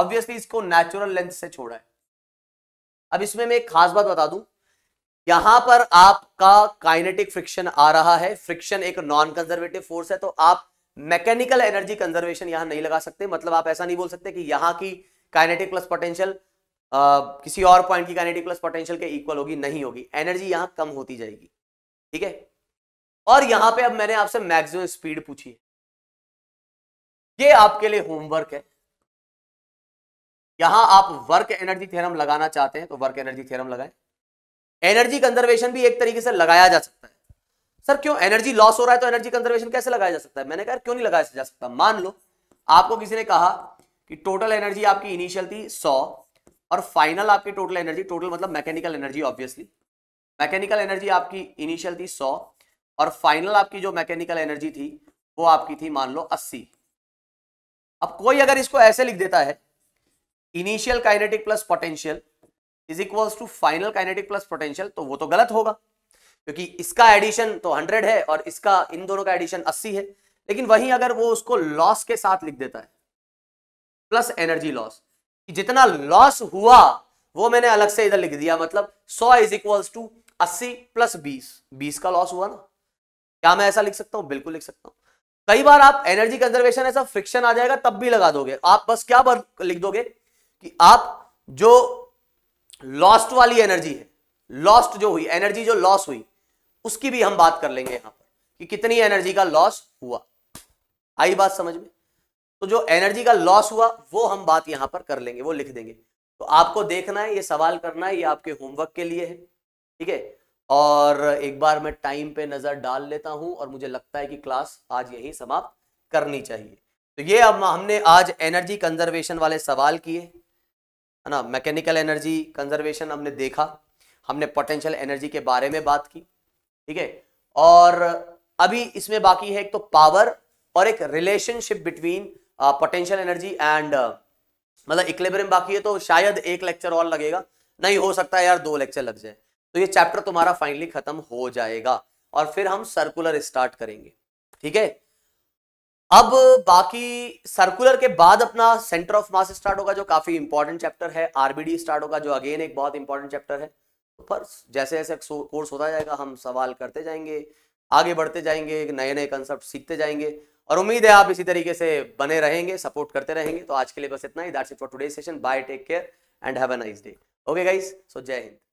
obviously इसको natural length से छोड़ा है अब इसमें मैं एक खास बात बता दूं यहां पर आपका काइनेटिक फ्रिक्शन आ रहा है फ्रिक्शन एक नॉन कंजर्वेटिव फोर्स है तो आप मैकेनिकल एनर्जी कंजर्वेशन यहां नहीं लगा सकते मतलब आप ऐसा नहीं बोल सकते कि यहां की काइनेटिक प्लस पोटेंशियल किसी और पॉइंट की काइनेटिक प्लस पोटेंशियल के इक्वल होगी नहीं होगी एनर्जी यहां कम होती जाएगी ठीक है और यहां पे अब मैंने आपसे मैक्सिमम स्पीड पूछी है ये आपके लिए होमवर्क है यहां आप वर्क एनर्जी थ्योरम लगाना चाहते हैं तो वर्क एनर्जी थ्योरम लगाएं एनर्जी कंजर्वेशन भी एक तरीके से लगाया जा सकता है सर क्यों एनर्जी लॉस हो रहा है तो एनर्जी कंजर्वेशन कैसे लगाया जा सकता है मैंने कहा क्यों नहीं लगाया जा सकता मान लो आपको किसी ने कहा कि टोटल एनर्जी आपकी इनिशियल थी सौ और फाइनल आपकी टोटल एनर्जी टोटल मतलब mechanical energy obviously mechanical energy आपकी इनिशियल थी सौ और फाइनल आपकी जो मैकेनिकल एनर्जी थी वो आपकी थी मान लो अस्सी अब कोई अगर इसको ऐसे लिख देता है initial kinetic plus potential is equals to final kinetic plus potential तो वो तो गलत होगा क्योंकि इसका एडिशन तो 100 है और इसका इन दोनों का एडिशन 80 है लेकिन वहीं अगर वो उसको लॉस के साथ लिख देता है प्लस एनर्जी लॉस जितना लॉस हुआ वो मैंने अलग से इधर लिख दिया मतलब सौ इज इक्वल्स टू अस्सी प्लस बीस बीस का लॉस हुआ ना क्या मैं ऐसा लिख सकता हूं बिल्कुल लिख सकता हूँ कई बार आप एनर्जी कंजर्वेशन ऐसा फ्रिक्शन आ जाएगा तब भी लगा दोगे आप बस क्या लिख दोगे कि आप जो लॉस्ट वाली एनर्जी है लॉस्ट जो हुई एनर्जी जो लॉस हुई उसकी भी हम बात कर लेंगे यहां पर कि कितनी एनर्जी का लॉस हुआ आई बात समझ में तो जो एनर्जी का लॉस हुआ वो हम बात यहां पर कर लेंगे वो लिख देंगे तो आपको देखना है ये सवाल करना है ये आपके होमवर्क के लिए है ठीक है और एक बार मैं टाइम पे नज़र डाल लेता हूं और मुझे लगता है कि क्लास आज यही समाप्त करनी चाहिए तो ये अब हमने आज एनर्जी कंजर्वेशन वाले सवाल किए है ना मैकेनिकल एनर्जी कंजर्वेशन हमने देखा हमने पोटेंशियल एनर्जी के बारे में बात की ठीक है और अभी इसमें बाकी है एक तो पावर और एक relationship between potential energy and मतलब इक्लेबरम बाकी है तो शायद एक लेक्चर और लगेगा नहीं हो सकता है यार दो लेक्चर लग जाए तो ये चैप्टर तुम्हारा फाइनली खत्म हो जाएगा और फिर हम सर्कुलर स्टार्ट करेंगे ठीक है अब बाकी सर्कुलर के बाद अपना सेंटर ऑफ मास स्टार्ट होगा जो काफी इंपॉर्टेंट चैप्टर है आरबीडी स्टार्ट होगा जो अगेन एक बहुत इंपॉर्टेंट चैप्टर है तो पर जैसे जैसे कोर्स होता जाएगा हम सवाल करते जाएंगे आगे बढ़ते जाएंगे नए नए कंसेप्ट सीखते जाएंगे और उम्मीद है आप इसी तरीके से बने रहेंगे सपोर्ट करते रहेंगे तो आज के लिए बस इतना ही that's it for today session bye take care and have a nice day okay guys so Jai Hind